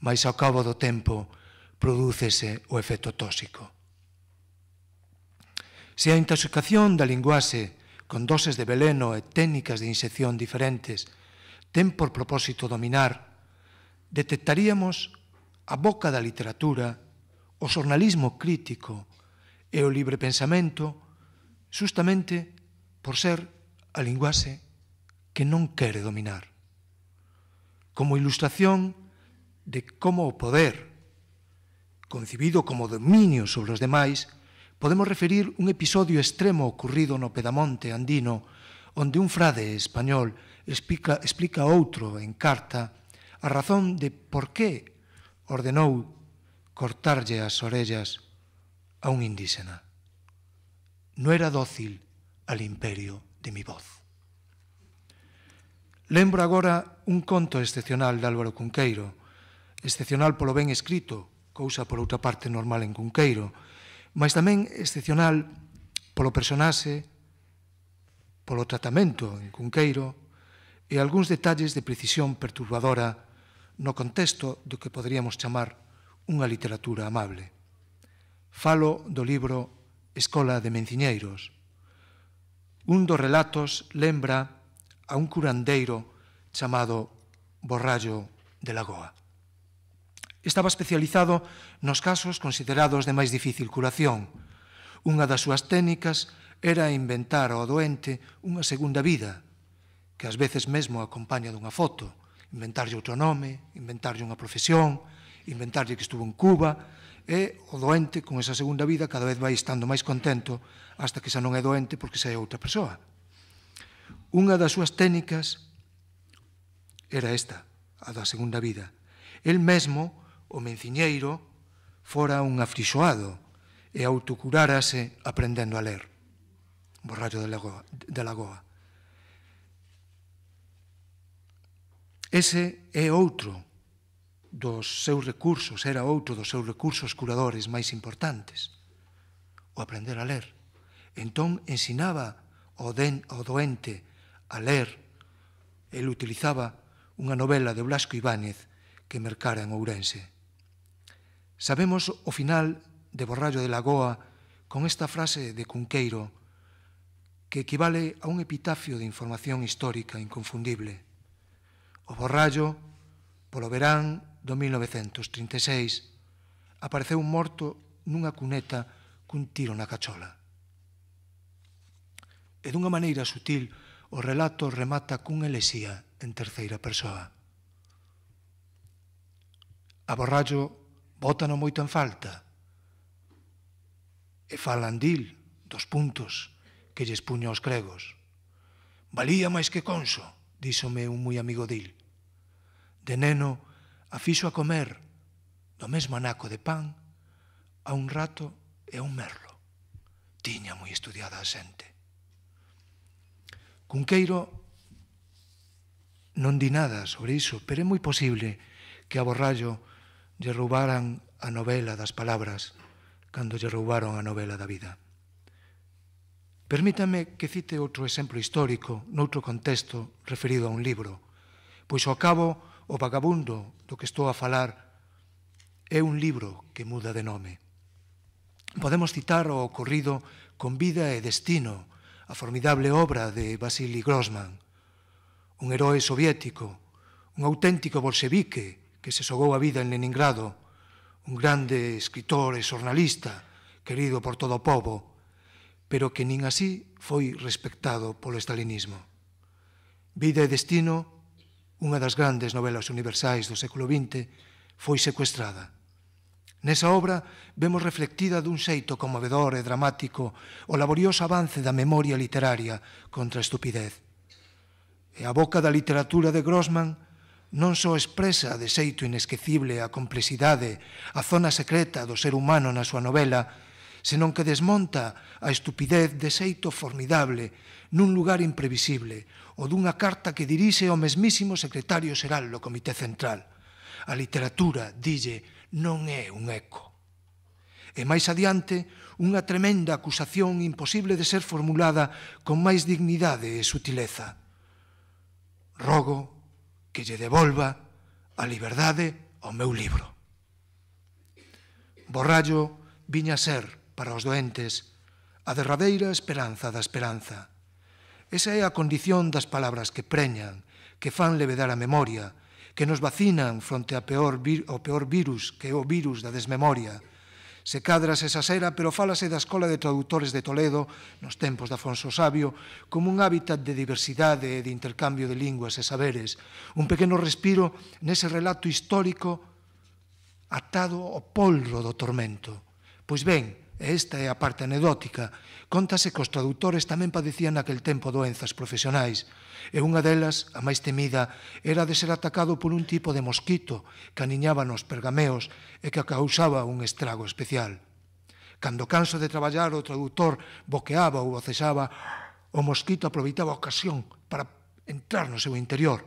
mas ao cabo do tempo prodúcese o efecto tóxico. Se a intoxicación da linguaxe con doses de veleno e técnicas de inxección diferentes ten por propósito dominar, detectaríamos a boca da literatura, o xornalismo crítico e o libre pensamento, justamente por ser a linguaxe que non quere dominar. Como ilustración de como o poder, concibido como dominio sobre os demais, podemos referir un episodio extremo ocurrido no Pedamonte andino, onde un frade español explica, explica outro en carta a razón de por qué ordenou cortarlle as orellas a un indígena. Non era dócil al imperio de mi voz. Lembro agora un conto excepcional de Álvaro Cunqueiro, excepcional polo ben escrito, cousa por outra parte normal en Cunqueiro, mas tamén excepcional polo personaxe, polo tratamento en Cunqueiro e algúns detalles de precisión perturbadora no contexto do que poderíamos chamar unha literatura amable. Falo do libro Escola de Menciñeiros. Un dos relatos lembra a un curandeiro chamado Borrallo de Lagoa. Estaba especializado nos casos considerados de máis difícil curación. Unha das súas técnicas era inventar ao doente unha segunda vida, que ás veces mesmo acompaña dunha foto, inventarlle outro nome, inventarlle unha profesión, inventarlle que estuvo en Cuba, e o doente con esa segunda vida cada vez vai estando máis contento hasta que xa non é doente porque xa é outra persoa. Unha das súas técnicas era esta, a da segunda vida. El mesmo, o menciñeiro, fora un afrixoado e autocurárase aprendendo a ler. Borracho de Lagoa. De Lagoa. Ese é outro dos seus recursos, era outro dos seus recursos curadores máis importantes, o aprender a ler. Entón, ensinaba ao, den, ao doente a ler. El utilizaba unha novela de Blasco Ibáñez que mercara en Ourense. Sabemos o final de Borrallo de Lagoa con esta frase de Cunqueiro que equivale a un epitafio de información histórica inconfundible. O Borrallo, polo verán do 1936, apareceu morto nunha cuneta cun tiro na cachola. E dunha maneira sutil, O relato remata cun elesía en terceira persoa. A Borrallo bótano moito en falta e falan dil dos puntos que lles puño aos cregos. Valía máis que conso, díxome un moi amigo dil. De neno, afixo a comer do mesmo anaco de pan a un rato e a un merlo. Tiña moi estudiada a xente. Cunqueiro non di nada sobre iso, pero é moi posible que a Borrallo lle roubaran a novela das palabras cando lle roubaron a novela da vida. Permítame que cite outro exemplo histórico noutro contexto referido a un libro, pois ao cabo o vagabundo do que estou a falar é un libro que muda de nome. Podemos citar o ocorrido con vida e destino a formidable obra de Vasily Grossman, un herói soviético, un auténtico bolsevique que se sogou a vida en Leningrado, un grande escritor e xornalista querido por todo o povo, pero que nin así foi respectado polo estalinismo. Vida e Destino, unha das grandes novelas universais do século XX, foi secuestrada Nesa obra vemos reflectida dun xeito conmovedor e dramático o laborioso avance da memoria literaria contra a estupidez. E a boca da literatura de Grossman non só expresa de xeito inesquecible a complexidade, a zona secreta do ser humano na súa novela, senón que desmonta a estupidez de xeito formidable nun lugar imprevisible ou dunha carta que dirixe ao mesmísimo secretario xeral do Comité Central. A literatura, dille, non é un eco. E máis adiante, unha tremenda acusación imposible de ser formulada con máis dignidade e sutileza. Rogo que lle devolva a liberdade ao meu libro. Borrallo viña a ser, para os doentes, a derradeira esperanza da esperanza. Esa é a condición das palabras que preñan, que fan levedar a memoria, que nos vacinan fronte a peor ao peor virus que é o virus da desmemoria. Se cadras esa sera, pero fálase da Escola de Traductores de Toledo, nos tempos de Afonso Sabio, como un hábitat de diversidade e de intercambio de linguas e saberes, un pequeno respiro nese relato histórico atado ao polro do tormento. Pois ben, e esta é a parte anedótica, contase que os traductores tamén padecían naquel tempo doenzas profesionais, e unha delas, a máis temida, era de ser atacado por un tipo de mosquito que aniñaba nos pergameos e que causaba un estrago especial. Cando canso de traballar, o traductor boqueaba ou bocesaba, o mosquito aproveitaba a ocasión para entrar no seu interior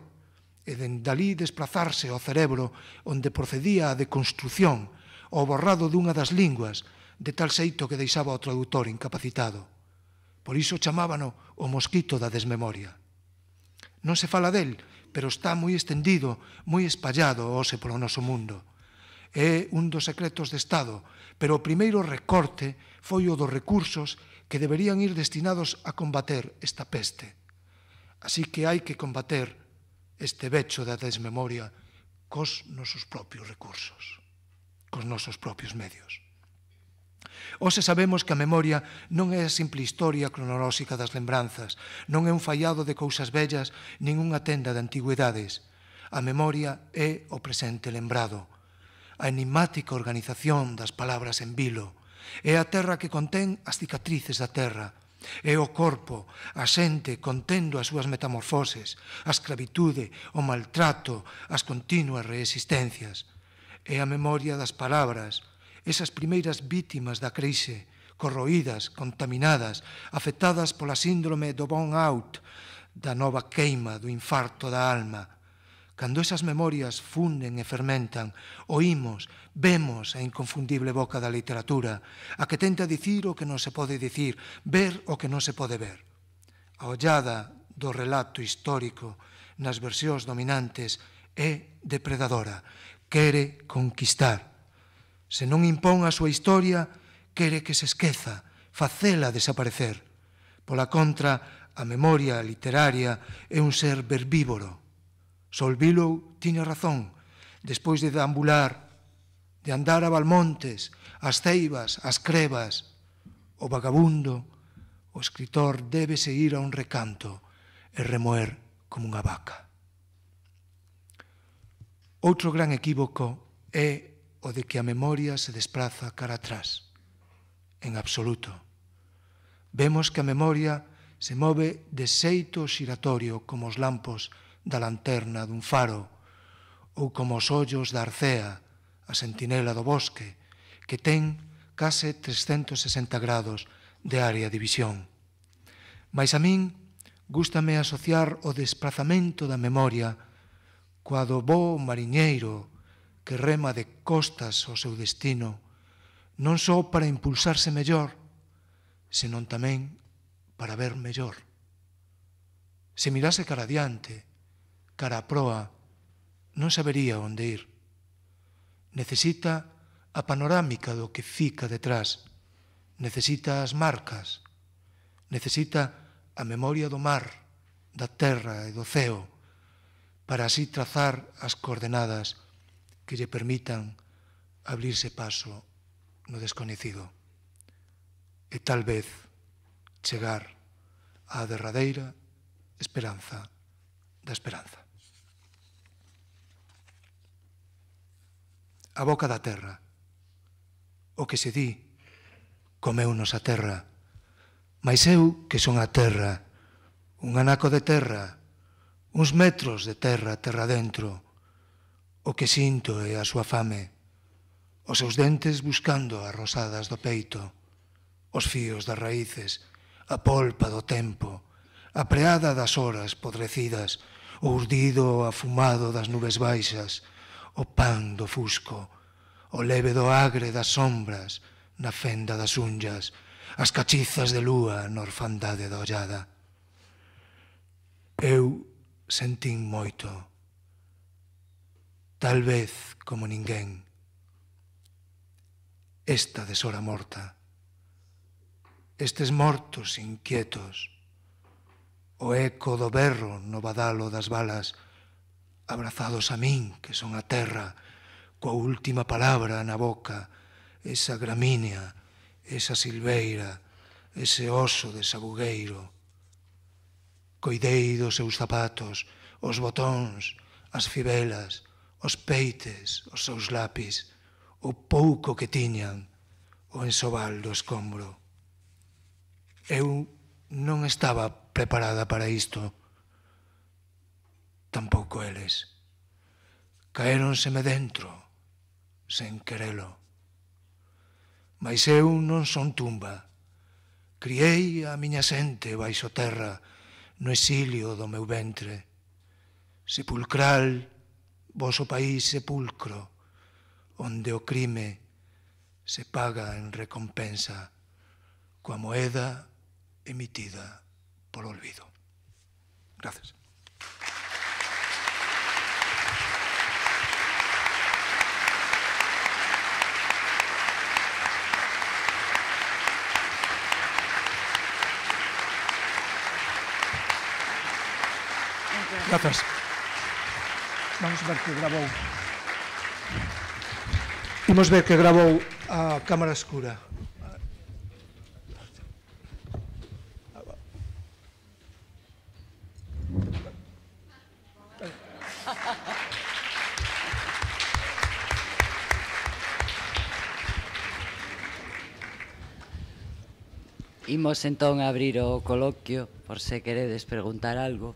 e dendalí desplazarse ao cerebro onde procedía a deconstrución, o borrado dunha das linguas, de tal xeito que deixaba o traductor incapacitado. Por iso chamábano o mosquito da desmemoria. Non se fala del, pero está moi estendido, moi espallado hoxe polo noso mundo. É un dos secretos de Estado, pero o primeiro recorte foi o dos recursos que deberían ir destinados a combater esta peste. Así que hai que combater este vecho da desmemoria cos nosos propios recursos, cos nosos propios medios. Ose sabemos que a memoria non é a simple historia cronolóxica das lembranzas, non é un fallado de cousas bellas nin unha tenda de antigüedades. A memoria é o presente lembrado, a enigmática organización das palabras en vilo, é a terra que contén as cicatrices da terra, É o corpo, a xente contendo as súas metamorfoses, a escravitude, o maltrato, as continuas resistencias. É a memoria das palabras, esas primeiras vítimas da crise, corroídas, contaminadas, afectadas pola síndrome do burnout, da nova queima, do infarto da alma. Cando esas memorias funden e fermentan, oímos, vemos a inconfundible boca da literatura, a que tenta dicir o que non se pode dicir, ver o que non se pode ver. A ollada do relato histórico nas versións dominantes é depredadora, quere conquistar. Se non impón a súa historia, quere que se esqueza, facela desaparecer. Pola contra, a memoria literaria é un ser verbívoro. Solvilo tiña razón. Despois de deambular, de andar a Valmontes, as ceibas, as crevas, o vagabundo, o escritor debe seguir a un recanto e remoer como unha vaca. Outro gran equívoco é o de que a memoria se despraza cara atrás. En absoluto. Vemos que a memoria se move de xeito xiratorio como os lampos da lanterna dun faro ou como os ollos da arcea, a sentinela do bosque, que ten case 360 grados de área de visión. Mas a min gústame asociar o desplazamento da memoria coa do bo mariñeiro que rema de costas o seu destino, non só para impulsarse mellor, senón tamén para ver mellor. Se mirase cara adiante, cara a proa, non sabería onde ir. Necesita a panorámica do que fica detrás, necesita as marcas, necesita a memoria do mar, da terra e do ceo, para así trazar as coordenadas que lle permitan abrirse paso no desconhecido e tal vez chegar á derradeira esperanza da esperanza. A boca da terra, o que se di, nos a terra, mas eu, que son a terra, un anaco de terra, uns metros de terra, terra dentro, O que sinto é a súa fame, os seus dentes buscando as rosadas do peito, os fíos das raíces, a polpa do tempo, a preada das horas podrecidas, o urdido afumado das nubes baixas, o pan do fusco, o leve do agre das sombras na fenda das unhas, as cachizas de lúa na orfandade da ollada. Eu sentín moito, tal vez como ninguén, esta deshora morta, estes mortos inquietos, o eco do berro no badalo das balas, abrazados a min, que son a terra, coa última palabra na boca, esa gramínea, esa silveira, ese oso de sabugueiro. Coidei dos seus zapatos, os botóns, as fibelas, os peites, os seus lápis, o pouco que tiñan, o ensobal do escombro. Eu non estaba preparada para isto, tampouco eles. Caéronseme dentro, sen querelo. Mas eu non son tumba. Criei a miña xente baixo terra, no exilio do meu ventre. Sepulcral, o país sepulcro, onde o crime se paga en recompensa coa moeda emitida polo olvido. Gracias. Gracias. Vamos ver que gravou. Vamos ver que gravou a cámara escura. Imos entón a abrir o coloquio por se queredes preguntar algo.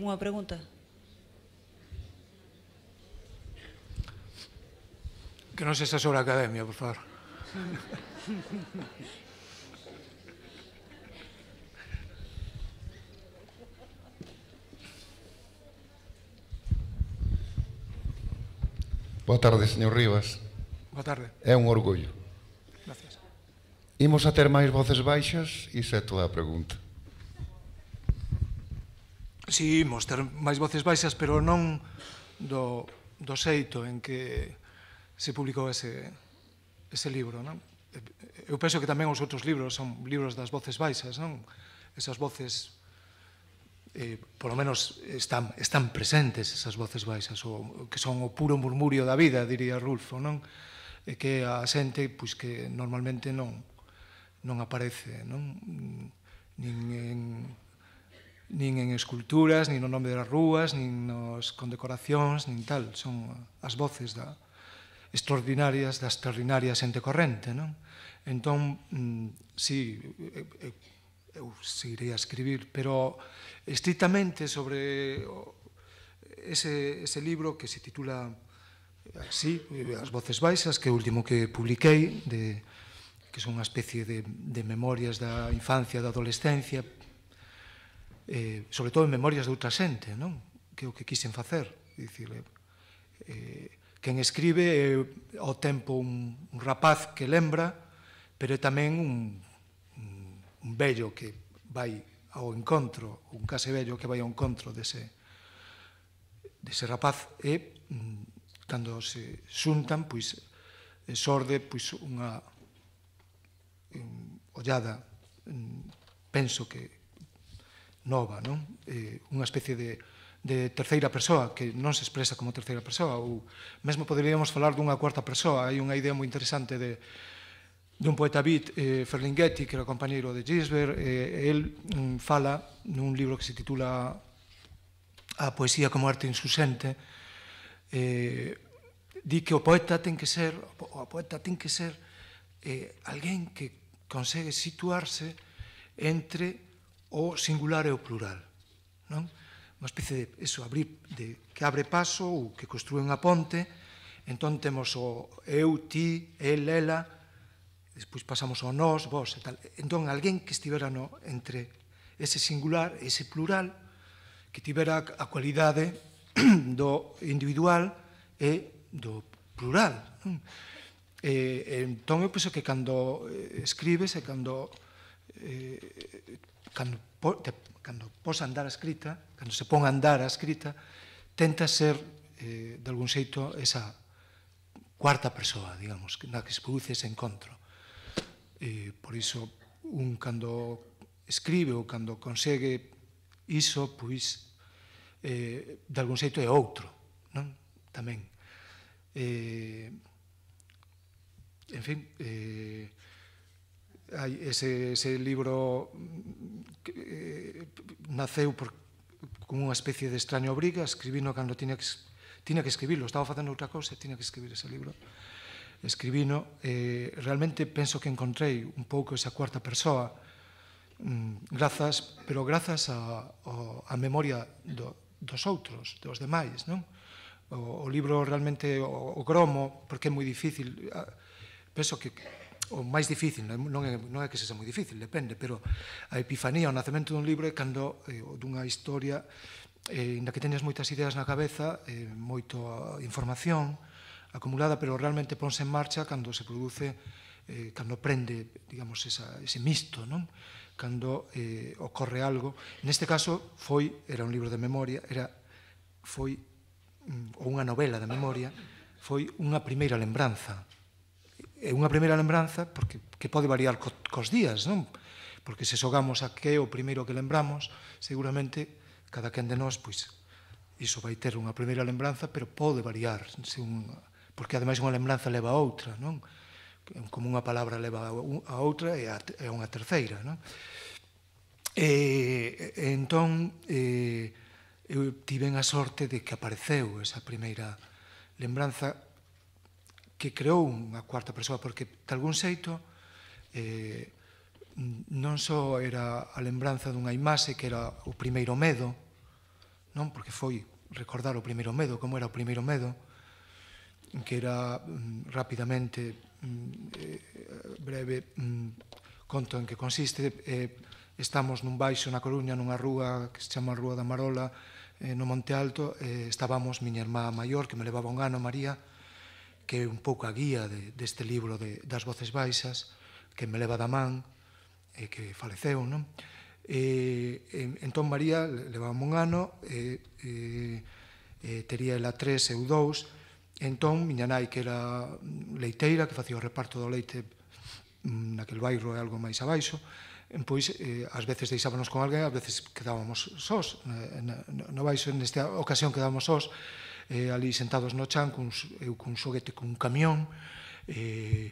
algunha pregunta? Que non sexa sobre a academia, por favor. Boa tarde, señor Rivas. Boa tarde. É un orgullo. Gracias. Imos a ter máis voces baixas, e é toda a pregunta si imos ter máis voces baixas, pero non do, do xeito en que se publicou ese, ese libro. Non? Eu penso que tamén os outros libros son libros das voces baixas, non? esas voces eh, polo menos están, están presentes esas voces baixas, o, que son o puro murmurio da vida, diría Rulfo, non? E que a xente pois, que normalmente non, non aparece, non? Nin en nin en esculturas, nin no nome das rúas, nin nos condecoracións, nin tal. Son as voces da, extraordinarias da extraordinaria xente corrente. Non? Entón, mm, si, eu, eh, eh, eu seguirei a escribir, pero estritamente sobre ese, ese libro que se titula así, As voces baixas, que é o último que publiquei, de, que son unha especie de, de memorias da infancia, da adolescencia, eh, sobre todo en memorias de outra xente, non? Que é o que quixen facer, dicir, eh, eh, quen escribe é eh, ao tempo un, un rapaz que lembra, pero é tamén un, un, un vello que vai ao encontro, un case vello que vai ao encontro dese, dese rapaz, e mm, cando se xuntan, pois, sorde eh, pois, unha, unha eh, ollada, mm, penso que, nova, non? Eh, unha especie de, de terceira persoa que non se expresa como terceira persoa ou mesmo poderíamos falar dunha cuarta persoa hai unha idea moi interesante de dun poeta beat, eh, Ferlinghetti que era compañeiro de Gisbert eh, el mm, fala nun libro que se titula A poesía como arte insusente eh, di que o poeta ten que ser o poeta ten que ser eh, alguén que consegue situarse entre o singular e o plural. Non? Unha especie de eso, abrir, de, que abre paso ou que construe unha ponte, entón temos o eu, ti, el, ela, despois pasamos ao nós, vos e tal. Entón, alguén que estivera no, entre ese singular, ese plural, que tivera a cualidade [clears throat] do individual e do plural. E, entón, eu penso que cando eh, escribes e cando eh, cando, te, cando posa andar a escrita, cando se pon a andar a escrita, tenta ser, eh, de algún xeito, esa cuarta persoa, digamos, na que se produce ese encontro. Eh, por iso, un cando escribe ou cando consegue iso, pois, eh, de algún xeito é outro, non? Tamén. Eh, en fin, eh, hai ese, ese libro que, eh, naceu por, como unha especie de extraño obriga, escribino cando tiña que, tiña que escribilo, estaba facendo outra cousa, tiña que escribir ese libro. Escribino, eh, realmente penso que encontrei un pouco esa cuarta persoa, mm, grazas, pero grazas a, a, a memoria do, dos outros, dos demais, non? O, o libro realmente, o, o gromo, porque é moi difícil, penso que o máis difícil, non é, non é que sexa moi difícil, depende, pero a epifanía, o nacemento dun libro é cando eh, dunha historia eh, na que teñas moitas ideas na cabeza, eh, moito eh, información acumulada, pero realmente ponse en marcha cando se produce, eh, cando prende, digamos, esa, ese misto, non? cando eh, ocorre algo. Neste caso, foi, era un libro de memoria, era, foi, mm, ou unha novela de memoria, foi unha primeira lembranza, É unha primeira lembranza porque que pode variar co, cos días, non? Porque se xogamos a que é o primeiro que lembramos, seguramente cada quen de nós, pois, iso vai ter unha primeira lembranza, pero pode variar, se un, porque ademais unha lembranza leva a outra, non? Como unha palabra leva a outra e a, e a unha terceira, non? E, e entón, e, eu tiven a sorte de que apareceu esa primeira lembranza que creou unha cuarta persoa, porque, de algún xeito, eh, non só era a lembranza dunha imaxe que era o primeiro medo, non porque foi recordar o primeiro medo, como era o primeiro medo, que era mm, rapidamente mm, eh, breve mm, conto en que consiste eh, estamos nun baixo na Coruña nunha rúa que se chama Rúa da Marola eh, no Monte Alto eh, estábamos miña irmá maior que me levaba un ano María que é un pouco a guía de, deste libro de, das voces baixas, que me leva da man, e que faleceu, non? E, e, entón María levaba un ano, e, e, e tería ela tres eu dous, entón miña nai que era leiteira, que facía o reparto do leite naquel bairro e algo máis abaixo, pois eh, ás veces deixábamos con alguén, ás veces quedábamos sós, na, na, no baixo, nesta ocasión quedábamos sós, eh, ali sentados no chan, cun, eu cun xoguete cun camión, eh,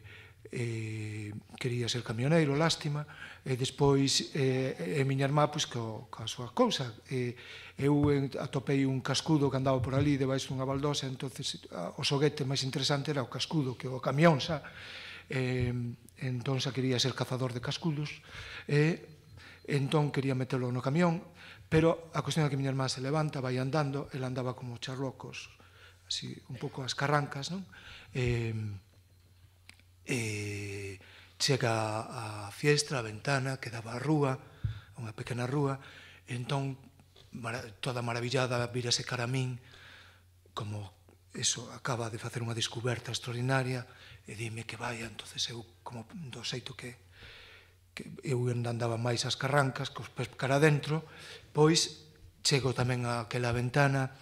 eh, quería ser camioneiro, lástima, e despois eh, e miña irmá, pois, co, coa súa cousa. Eh, eu atopei un cascudo que andaba por ali debaixo dunha baldosa, entonces a, o xoguete máis interesante era o cascudo que o camión, xa. Eh, entón xa quería ser cazador de cascudos, e eh, entón quería metelo no camión, Pero a cuestión é que miña irmá se levanta, vai andando, el andaba como charlocos, así un pouco as carrancas, non? Eh, eh, chega a fiestra, a ventana, que daba a rúa, unha pequena rúa, e entón, mara, toda maravillada, vírase cara a min, como eso acaba de facer unha descoberta extraordinaria, e dime que vai, entonces eu, como do xeito que, que eu andaba máis as carrancas, cos pés cara dentro, Pois chego tamén a aquela ventana,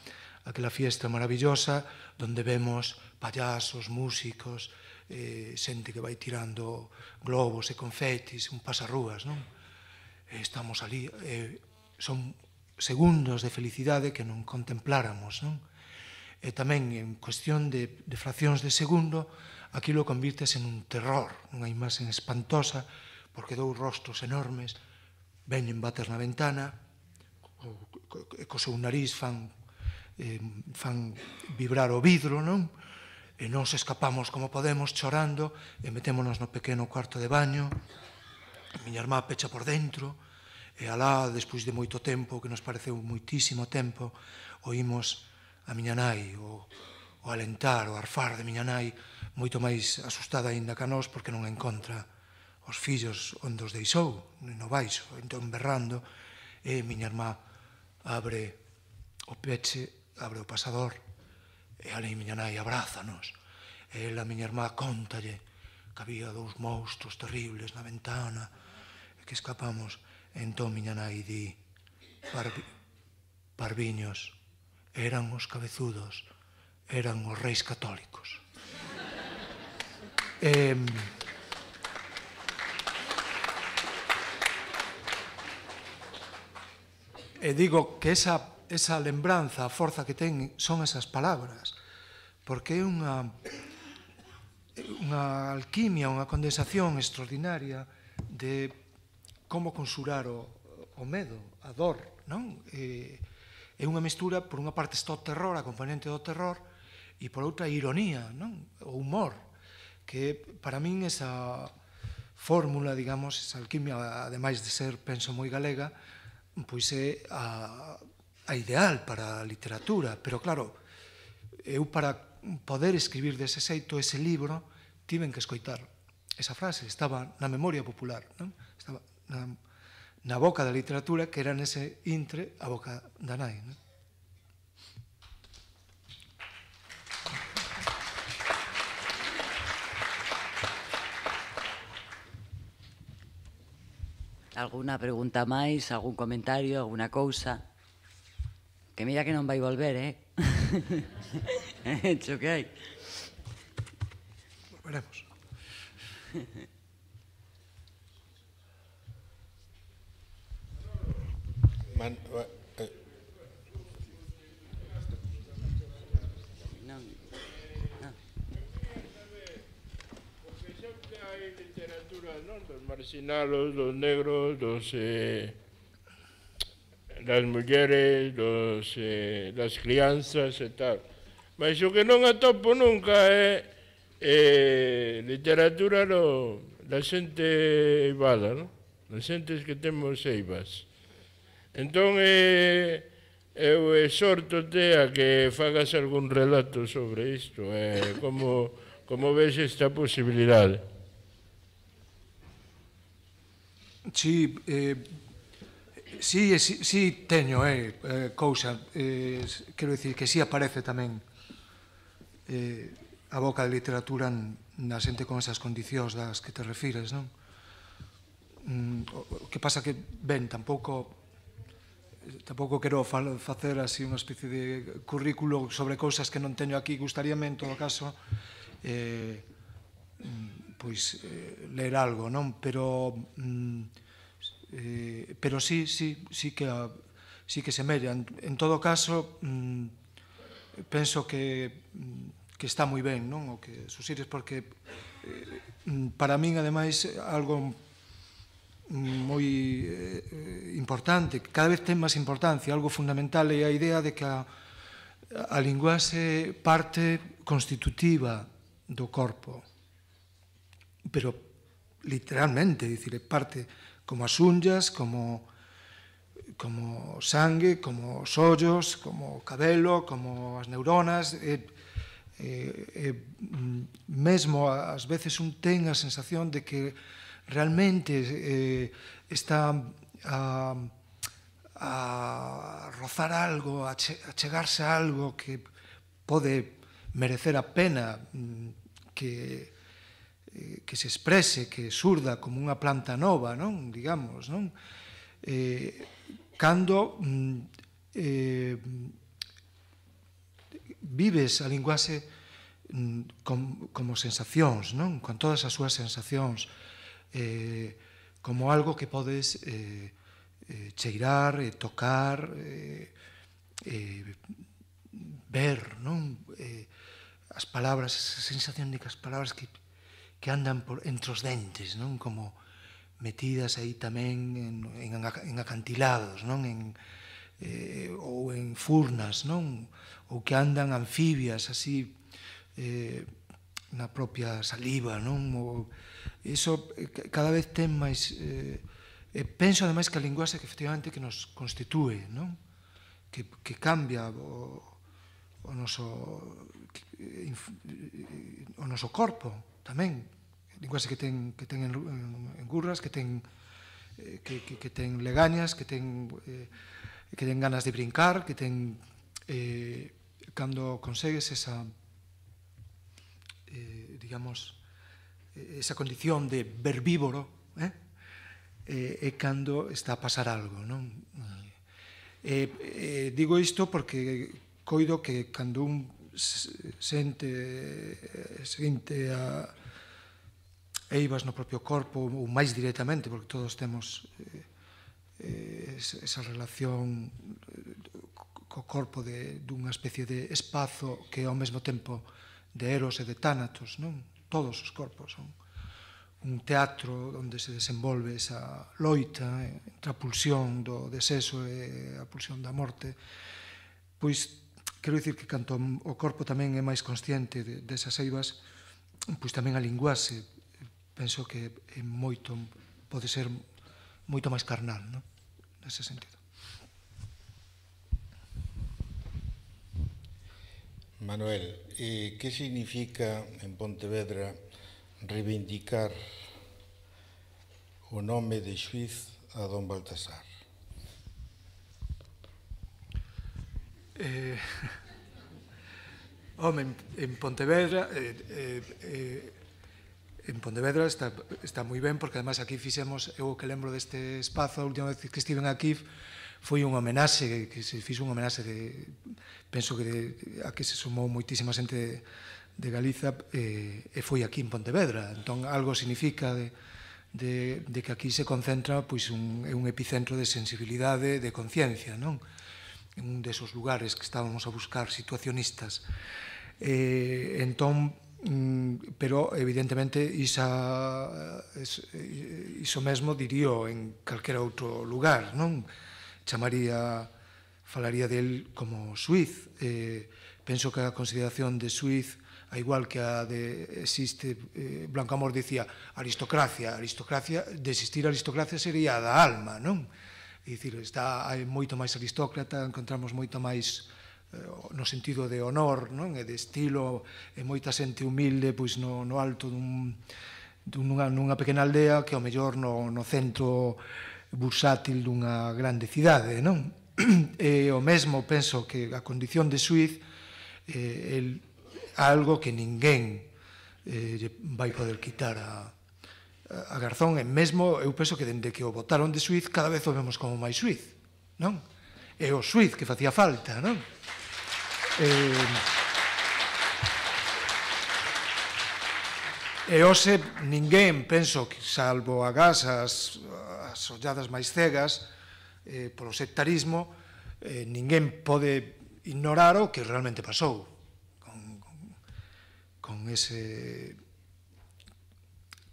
aquela fiesta maravillosa, donde vemos payasos, músicos, eh, xente que vai tirando globos e confetis, un pasarrúas, non? E estamos ali, eh, son segundos de felicidade que non contempláramos, non? E tamén en cuestión de, de fraccións de segundo, aquilo en un terror, unha imaxe espantosa, porque dous rostros enormes, veñen bater na ventana, co co seu nariz fan eh, fan vibrar o vidro, non? E nos escapamos como podemos chorando e metémonos no pequeno cuarto de baño. A miña irmá pecha por dentro e alá, despois de moito tempo, que nos pareceu moitísimo tempo, oímos a miña nai, o, o alentar, o arfar de miña nai, moito máis asustada aínda que a nós porque non encontra os fillos onde os deixou, no baixo, entón berrando, e miña irmá abre o peche, abre o pasador, e ali miña nai abrázanos. E a miña irmá, contalle que había dous monstruos terribles na ventana e que escapamos. E entón miña nai di, parvi, parviños, eran os cabezudos, eran os reis católicos. Eh, E digo que esa, esa lembranza, a forza que ten, son esas palabras, porque é unha, unha alquimia, unha condensación extraordinaria de como consurar o, o medo, a dor, non? E, é unha mestura, por unha parte está o terror, a componente do terror, e por outra a ironía, non? o humor, que para min esa fórmula, digamos, esa alquimia, ademais de ser, penso, moi galega, pois é a, a ideal para a literatura, pero claro, eu para poder escribir dese xeito ese libro, tiven que escoitar esa frase, estaba na memoria popular, non? estaba na, na boca da literatura que era nese intre a boca da nai. Non? Alguna pregunta máis, algún comentario, alguna cousa? Que mira que non vai volver, eh? Xo [laughs] que hai. Veremos. Man, Norte, los marginados, los negros, los, eh, las mujeres, los, eh, las crianzas e tal. Mas o que non atopo nunca é eh, eh, literatura no, da xente eivada, non? Das xentes que temos eivas. Entón, eh, eu exhortote a que fagas algún relato sobre isto, eh, como, como ves esta posibilidade. Eh, sí, eh, sí, sí, sí teño eh, eh, cousa. Eh, quero dicir que sí aparece tamén eh, a boca de literatura na xente con esas condicións das que te refires, non? Mm, o que pasa que, ben, tampouco tampouco quero facer así unha especie de currículo sobre cousas que non teño aquí, gustaríame en todo caso eh, mm, pois eh, ler algo, non? Pero mm, eh, pero sí, sí, sí que a, sí que se mellan. En todo caso, mm, penso que mm, que está moi ben, non? O que susires porque eh, mm, para min ademais algo moi eh, importante, cada vez ten máis importancia, algo fundamental é a idea de que a, a linguaxe parte constitutiva do corpo pero literalmente, dicir, parte como as unllas, como como sangue, como os ollos, como o cabelo, como as neuronas, e, eh, e, eh, e eh, mesmo ás veces un ten a sensación de que realmente eh, está a, ah, a rozar algo, a, che, a chegarse a algo que pode merecer a pena mm, que Eh, que se exprese, que surda como unha planta nova, non? digamos, non? Eh, cando mm, eh, vives a linguaxe mm, com, como sensacións, non? con todas as súas sensacións, eh, como algo que podes eh, eh cheirar, eh, tocar, eh, eh, ver, non? Eh, as palabras, a sensación de que as palabras que que andan por entre os dentes, non? Como metidas aí tamén en, en, en acantilados, non? En, eh, ou en furnas, non? Ou que andan anfibias así eh, na propia saliva, non? Ou, iso eh, cada vez ten máis... Eh, e eh, penso ademais que a linguaxe que efectivamente que nos constitúe, non? Que, que cambia o, o noso eh, o noso corpo tamén linguaxe que ten, que ten en, en, en Gurras, que ten, eh, que, que, que ten legañas, que ten, eh, que ten ganas de brincar, que ten... Eh, cando consegues esa, eh, digamos, eh, esa condición de verbívoro, eh? Eh, e cando está a pasar algo, non? Eh, eh, digo isto porque coido que cando un sente, eh, sente a, eivas no propio corpo ou máis directamente, porque todos temos eh, eh esa relación eh, co corpo de, dunha especie de espazo que ao mesmo tempo de eros e de tánatos, non? Todos os corpos son un teatro onde se desenvolve esa loita eh, entre a pulsión do deseso e a pulsión da morte. Pois quero dicir que canto o corpo tamén é máis consciente desas de eivas, pois tamén a linguaxe penso que é moito pode ser moito máis carnal, non? Nese sentido. Manuel, eh, que significa en Pontevedra reivindicar o nome de xuiz a don Baltasar? Eh, [laughs] home, en, en Pontevedra eh, eh, eh en Pontevedra está, está moi ben, porque además aquí fixemos, eu que lembro deste espazo, a última vez que estiven aquí, foi un homenaxe, que se fixo un homenaxe de, penso que de, a que se sumou moitísima xente de, de Galiza eh, e foi aquí en Pontevedra. Entón, algo significa de, de, de que aquí se concentra pois, un, un epicentro de sensibilidade, de conciencia, non? En un desos lugares que estábamos a buscar situacionistas. Eh, entón, Mm, pero evidentemente isa, eh, eh, iso mesmo dirío en calquera outro lugar, non? Chamaría, falaría del como Suiz. Eh, penso que a consideración de Suiz, a igual que a de existe, eh, Amor dicía, aristocracia, aristocracia, de existir aristocracia sería da alma, non? E dicir, está, hai moito máis aristócrata, encontramos moito máis Eh, no sentido de honor, non? e de estilo, e moita xente humilde pois no, no alto dun, dunha, nunha pequena aldea que ao mellor no, no centro bursátil dunha grande cidade. Non? [clears throat] E o mesmo penso que a condición de Suiz é eh, algo que ninguén eh, vai poder quitar a, a Garzón, e mesmo eu penso que dende que o votaron de Suiz cada vez o vemos como máis Suiz, non? É o Suiz que facía falta, non? Eh, e hoxe ninguén, penso, salvo a gas as, as olladas máis cegas, eh, polo sectarismo, eh, ninguén pode ignorar o que realmente pasou con, con, con ese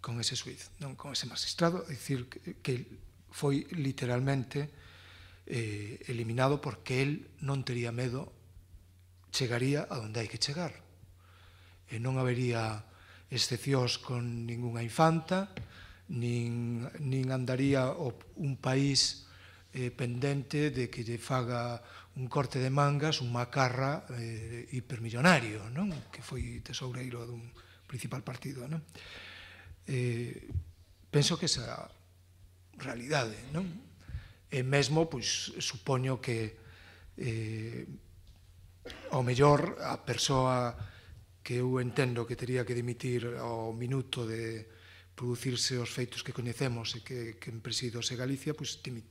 con ese suiz, non con ese magistrado, é dicir que, que foi literalmente eh, eliminado porque el non tería medo chegaría a onde hai que chegar. E non habería excepcións con ningunha infanta, nin, nin andaría un país eh, pendente de que lle faga un corte de mangas, un macarra eh, hipermillonario, non? que foi tesoureiro dun principal partido. Non? Eh, penso que esa realidade. Non? E mesmo, pois, supoño que eh, ao mellor a persoa que eu entendo que teria que dimitir ao minuto de producirse os feitos que coñecemos e que, que en Galicia, pois dimit,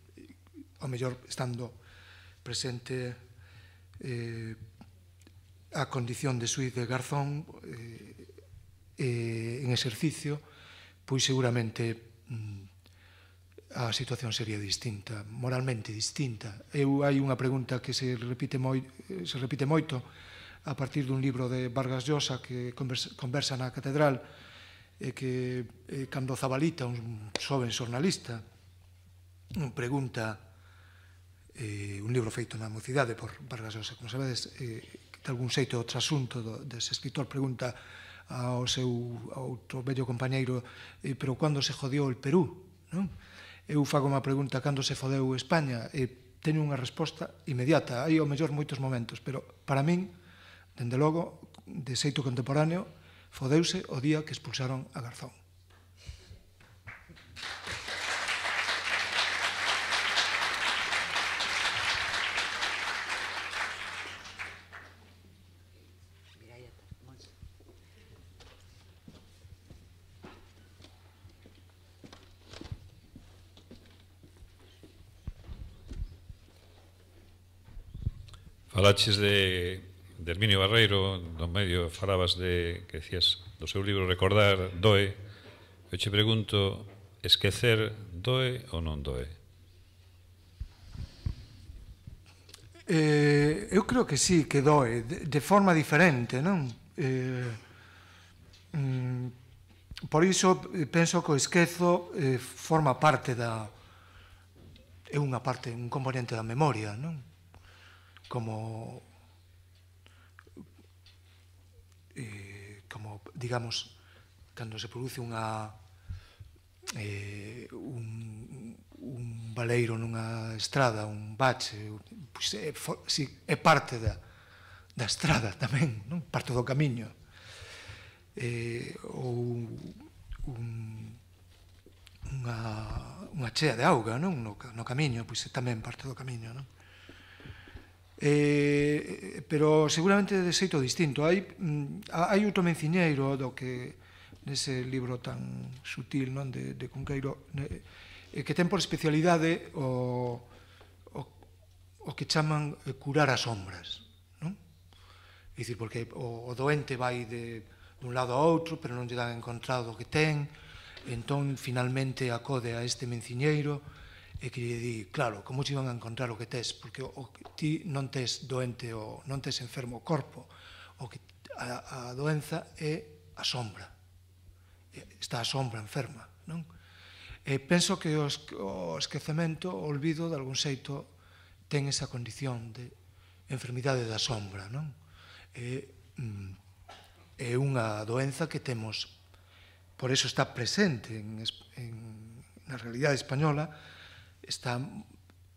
ao mellor estando presente eh, a condición de suiz de Garzón eh, eh, en exercicio, pois seguramente mm, a situación sería distinta, moralmente distinta. Eu hai unha pregunta que se repite moi se repite moito a partir dun libro de Vargas Llosa que conversa, conversa na catedral e que e, cando Zabalita, un xoven xornalista, pregunta eh, un libro feito na mocidade por Vargas Llosa, como sabedes, eh, de algún xeito outro asunto do, dese escritor pregunta ao seu ao outro bello compañeiro eh, pero cando se jodió el Perú, non? eu fago unha pregunta cando se fodeu España e teño unha resposta inmediata. Hai ao mellor moitos momentos, pero para min, dende logo, de xeito contemporáneo, fodeuse o día que expulsaron a Garzón. Falaches de, de Herminio Barreiro, do medio falabas de, que decías, do seu libro Recordar doe, eu che pregunto, esquecer doe ou non doe? Eh, eu creo que sí, que doe, de, de forma diferente, non? Eh, mm, por iso eh, penso que o esquezo eh, forma parte da... é unha parte, un componente da memoria, non? como, eh, como digamos, cando se produce unha eh, un, un baleiro nunha estrada, un bache, pois é, for, si, é parte da, da estrada tamén, non? parte do camiño. Eh, ou un, unha, unha chea de auga non? No, no camiño, pois é tamén parte do camiño. Non? eh, pero seguramente de xeito distinto. Hai, mm, hai outro menciñeiro do que nese libro tan sutil non de, de Cunqueiro ne, eh, que ten por especialidade o, o, o que chaman eh, curar as sombras. Non? É dicir, porque o, o doente vai de, dun lado a outro, pero non lle dan encontrado o que ten, entón finalmente acode a este menciñeiro, e que lle di, claro, como se iban a encontrar o que tes, porque o, ti non tes doente o non tes enfermo o corpo, o que a, a doenza é a sombra. Está a sombra enferma, non? E penso que o, o esquecemento, o olvido de algún xeito ten esa condición de enfermidade da sombra, non? É, mm, é unha doenza que temos, por eso está presente en, en na realidade española, está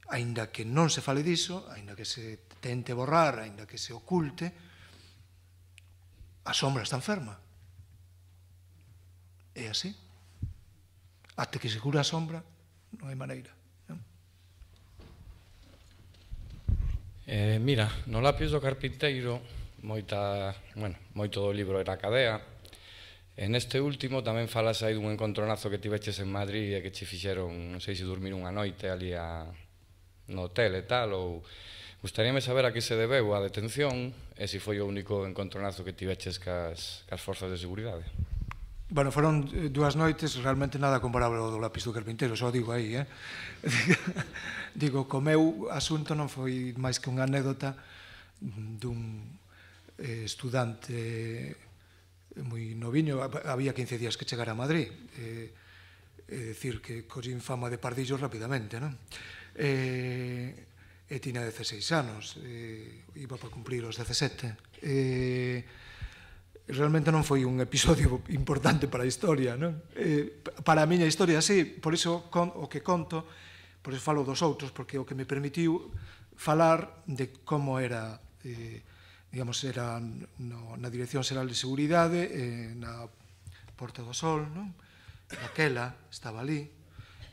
aínda que non se fale diso, aínda que se tente borrar, aínda que se oculte, a sombra está enferma. É así. Até que se cura a sombra, non hai maneira. Eh, mira, no lápiz do carpinteiro moita, bueno, moito do libro era cadea, En este último tamén falas aí dun encontronazo que tiveches en Madrid e que che fixeron, non sei se dormir unha noite ali a, no hotel e tal, ou gustaríame saber a que se debeu a detención e se foi o único encontronazo que tiveches cas, cas forzas de seguridade. Bueno, foron dúas noites realmente nada comparable ao do lápiz do carpintero, só digo aí, eh? [laughs] digo, co meu asunto non foi máis que unha anécdota dun eh, estudante moi noviño, había 15 días que chegara a Madrid. Eh, é dicir, que collín fama de pardillos rapidamente, non? Eh, e tiña 16 anos, eh, iba para cumplir os 17. Eh, realmente non foi un episodio [laughs] importante para a historia, non? Eh, para a miña historia, sí, por iso con, o que conto, por iso falo dos outros, porque o que me permitiu falar de como era eh, digamos, era no, na Dirección Xeral de Seguridade, eh, na Porta do Sol, non? daquela, estaba ali.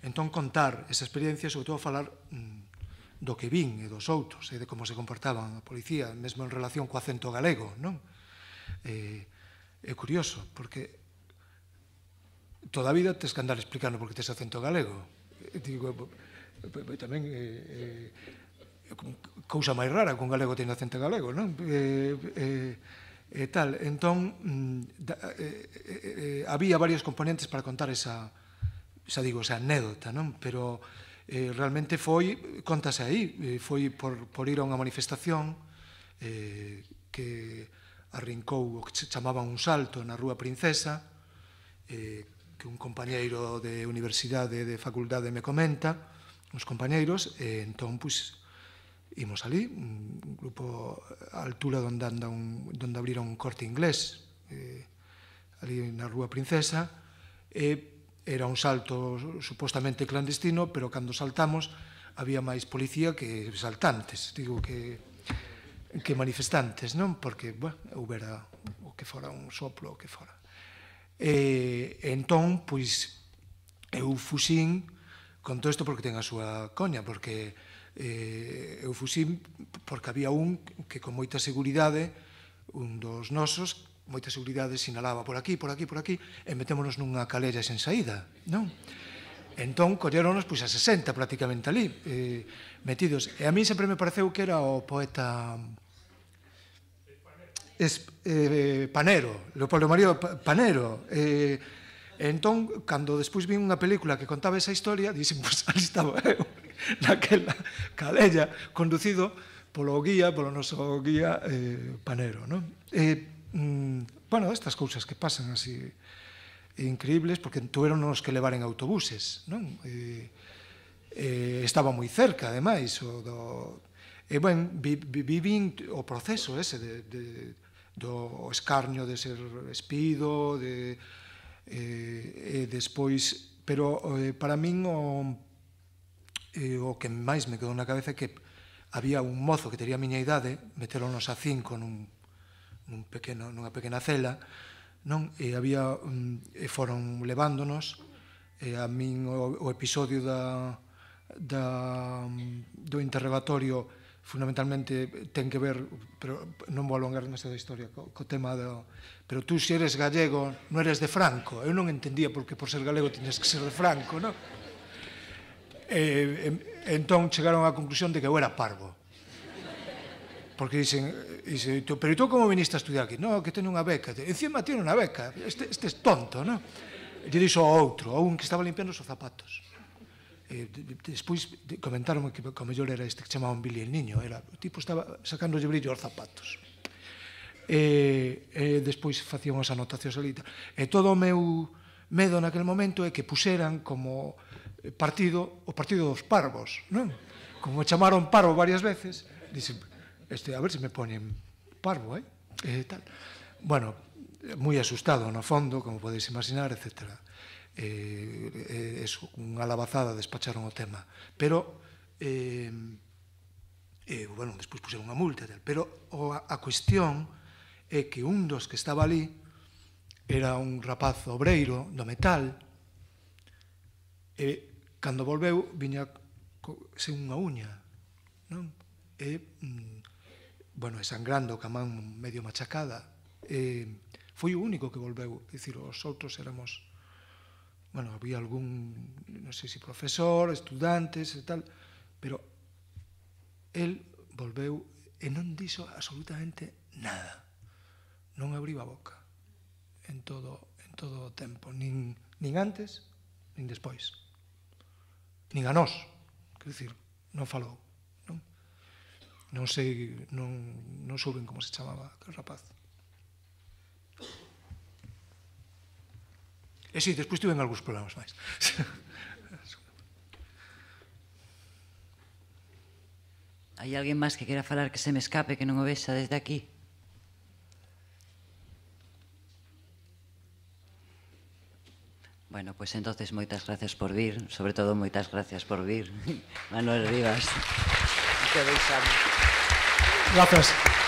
Entón, contar esa experiencia, sobre todo falar mm, do que vin e dos outros, e de como se comportaban a policía, mesmo en relación co acento galego. Non? Eh, é curioso, porque toda a vida tes que andar explicando porque tes acento galego. Digo, tamén... Eh, eh, cousa máis rara con galego tendo acento galego, non? Eh, eh, e eh, tal. Entón, mm, da, eh, eh, eh, había varios componentes para contar esa, xa digo, esa anécdota, non? Pero eh, realmente foi, contase aí, eh, foi por, por ir a unha manifestación eh, que arrincou o que chamaban un salto na Rúa Princesa, eh, que un compañeiro de universidade de facultade me comenta, uns compañeiros, e eh, entón, pois, Imos ali, un grupo a altura donde, anda un, donde abrira un corte inglés, eh, ali na Rúa Princesa, e era un salto supostamente clandestino, pero cando saltamos había máis policía que saltantes, digo que que manifestantes, non? Porque, bueno, houbera o que fora un soplo, o que fora. E, entón, pois, eu fuxín con todo isto porque ten a súa coña, porque eh, eu fuxín porque había un que con moita seguridade, un dos nosos, moita seguridade sinalaba por aquí, por aquí, por aquí, e metémonos nunha calera sen saída, non? Entón, colleronos pois, a 60 prácticamente ali, eh, metidos. E a mí sempre me pareceu que era o poeta es, eh, Panero, Leopoldo María Panero. Eh, entón, cando despois vi unha película que contaba esa historia, dixen, pois, ali estaba eu. [laughs] naquela calella conducido polo guía, polo noso guía eh, panero. Non? E, mm, bueno, estas cousas que pasan así increíbles, porque tuveron nos que levar en autobuses, non? E, e, estaba moi cerca, ademais, o do... E, ben, vi, vi, vivín o proceso ese de, de, do escarnio de ser espido, de, e, e despois... Pero eh, para min o e o que máis me quedou na cabeza é que había un mozo que tería a miña idade, meteronos a cinco nun, nun pequeno, nunha pequena cela, non? E había, mm, e foron levándonos, e a min o, o episodio da, da, mm, do interrogatorio fundamentalmente ten que ver, pero non vou alongar nesta historia, co, co tema do... Pero tú, se eres gallego, non eres de Franco. Eu non entendía porque por ser galego tiñes que ser de Franco, non? eh, entón chegaron á conclusión de que eu era parvo. Porque dicen, dicen pero tú como viniste a estudiar aquí? No, que teño unha beca. Encima tiene unha beca, este, este es tonto, non? Lle dixo a outro, a un que estaba limpiando os zapatos. E, despois comentaron que como mellor era este que chamaban Billy el Niño, era, o tipo estaba sacando lle brillo aos zapatos. E, e despois facían as anotacións ali. E todo o meu medo naquele momento é que puseran como partido, o partido dos parvos, non? Como chamaron parvo varias veces, dixen, este, a ver se me poñen parvo, eh? eh tal. Bueno, moi asustado no fondo, como podeis imaginar, etc. Eh, eh, eso, unha alabazada despacharon o tema. Pero, eh, eh, bueno, despois puseron unha multa, tal. pero o, a, cuestión é que un dos que estaba ali era un rapaz obreiro do metal, e Cando volveu, viña sen unha uña, non? E, mm, bueno, e sangrando, ca man medio machacada. E, foi o único que volveu, dicir, os outros éramos bueno, había algún, non sei se si profesor, estudantes e tal, pero el volveu e non dixo absolutamente nada. Non abriu a boca en todo en todo o tempo, nin nin antes, nin despois nin a nós. Quer dicir, non falou. Non, non sei, non, non souben como se chamaba aquel rapaz. E si, sí, despois tiven algúns problemas máis. [laughs] Hai alguén máis que quera falar que se me escape, que non o vexa desde aquí? Bueno, pues entonces moitas gracias por vir, sobre todo moitas gracias por vir. [laughs] Manuel Rivas. Que Gracias.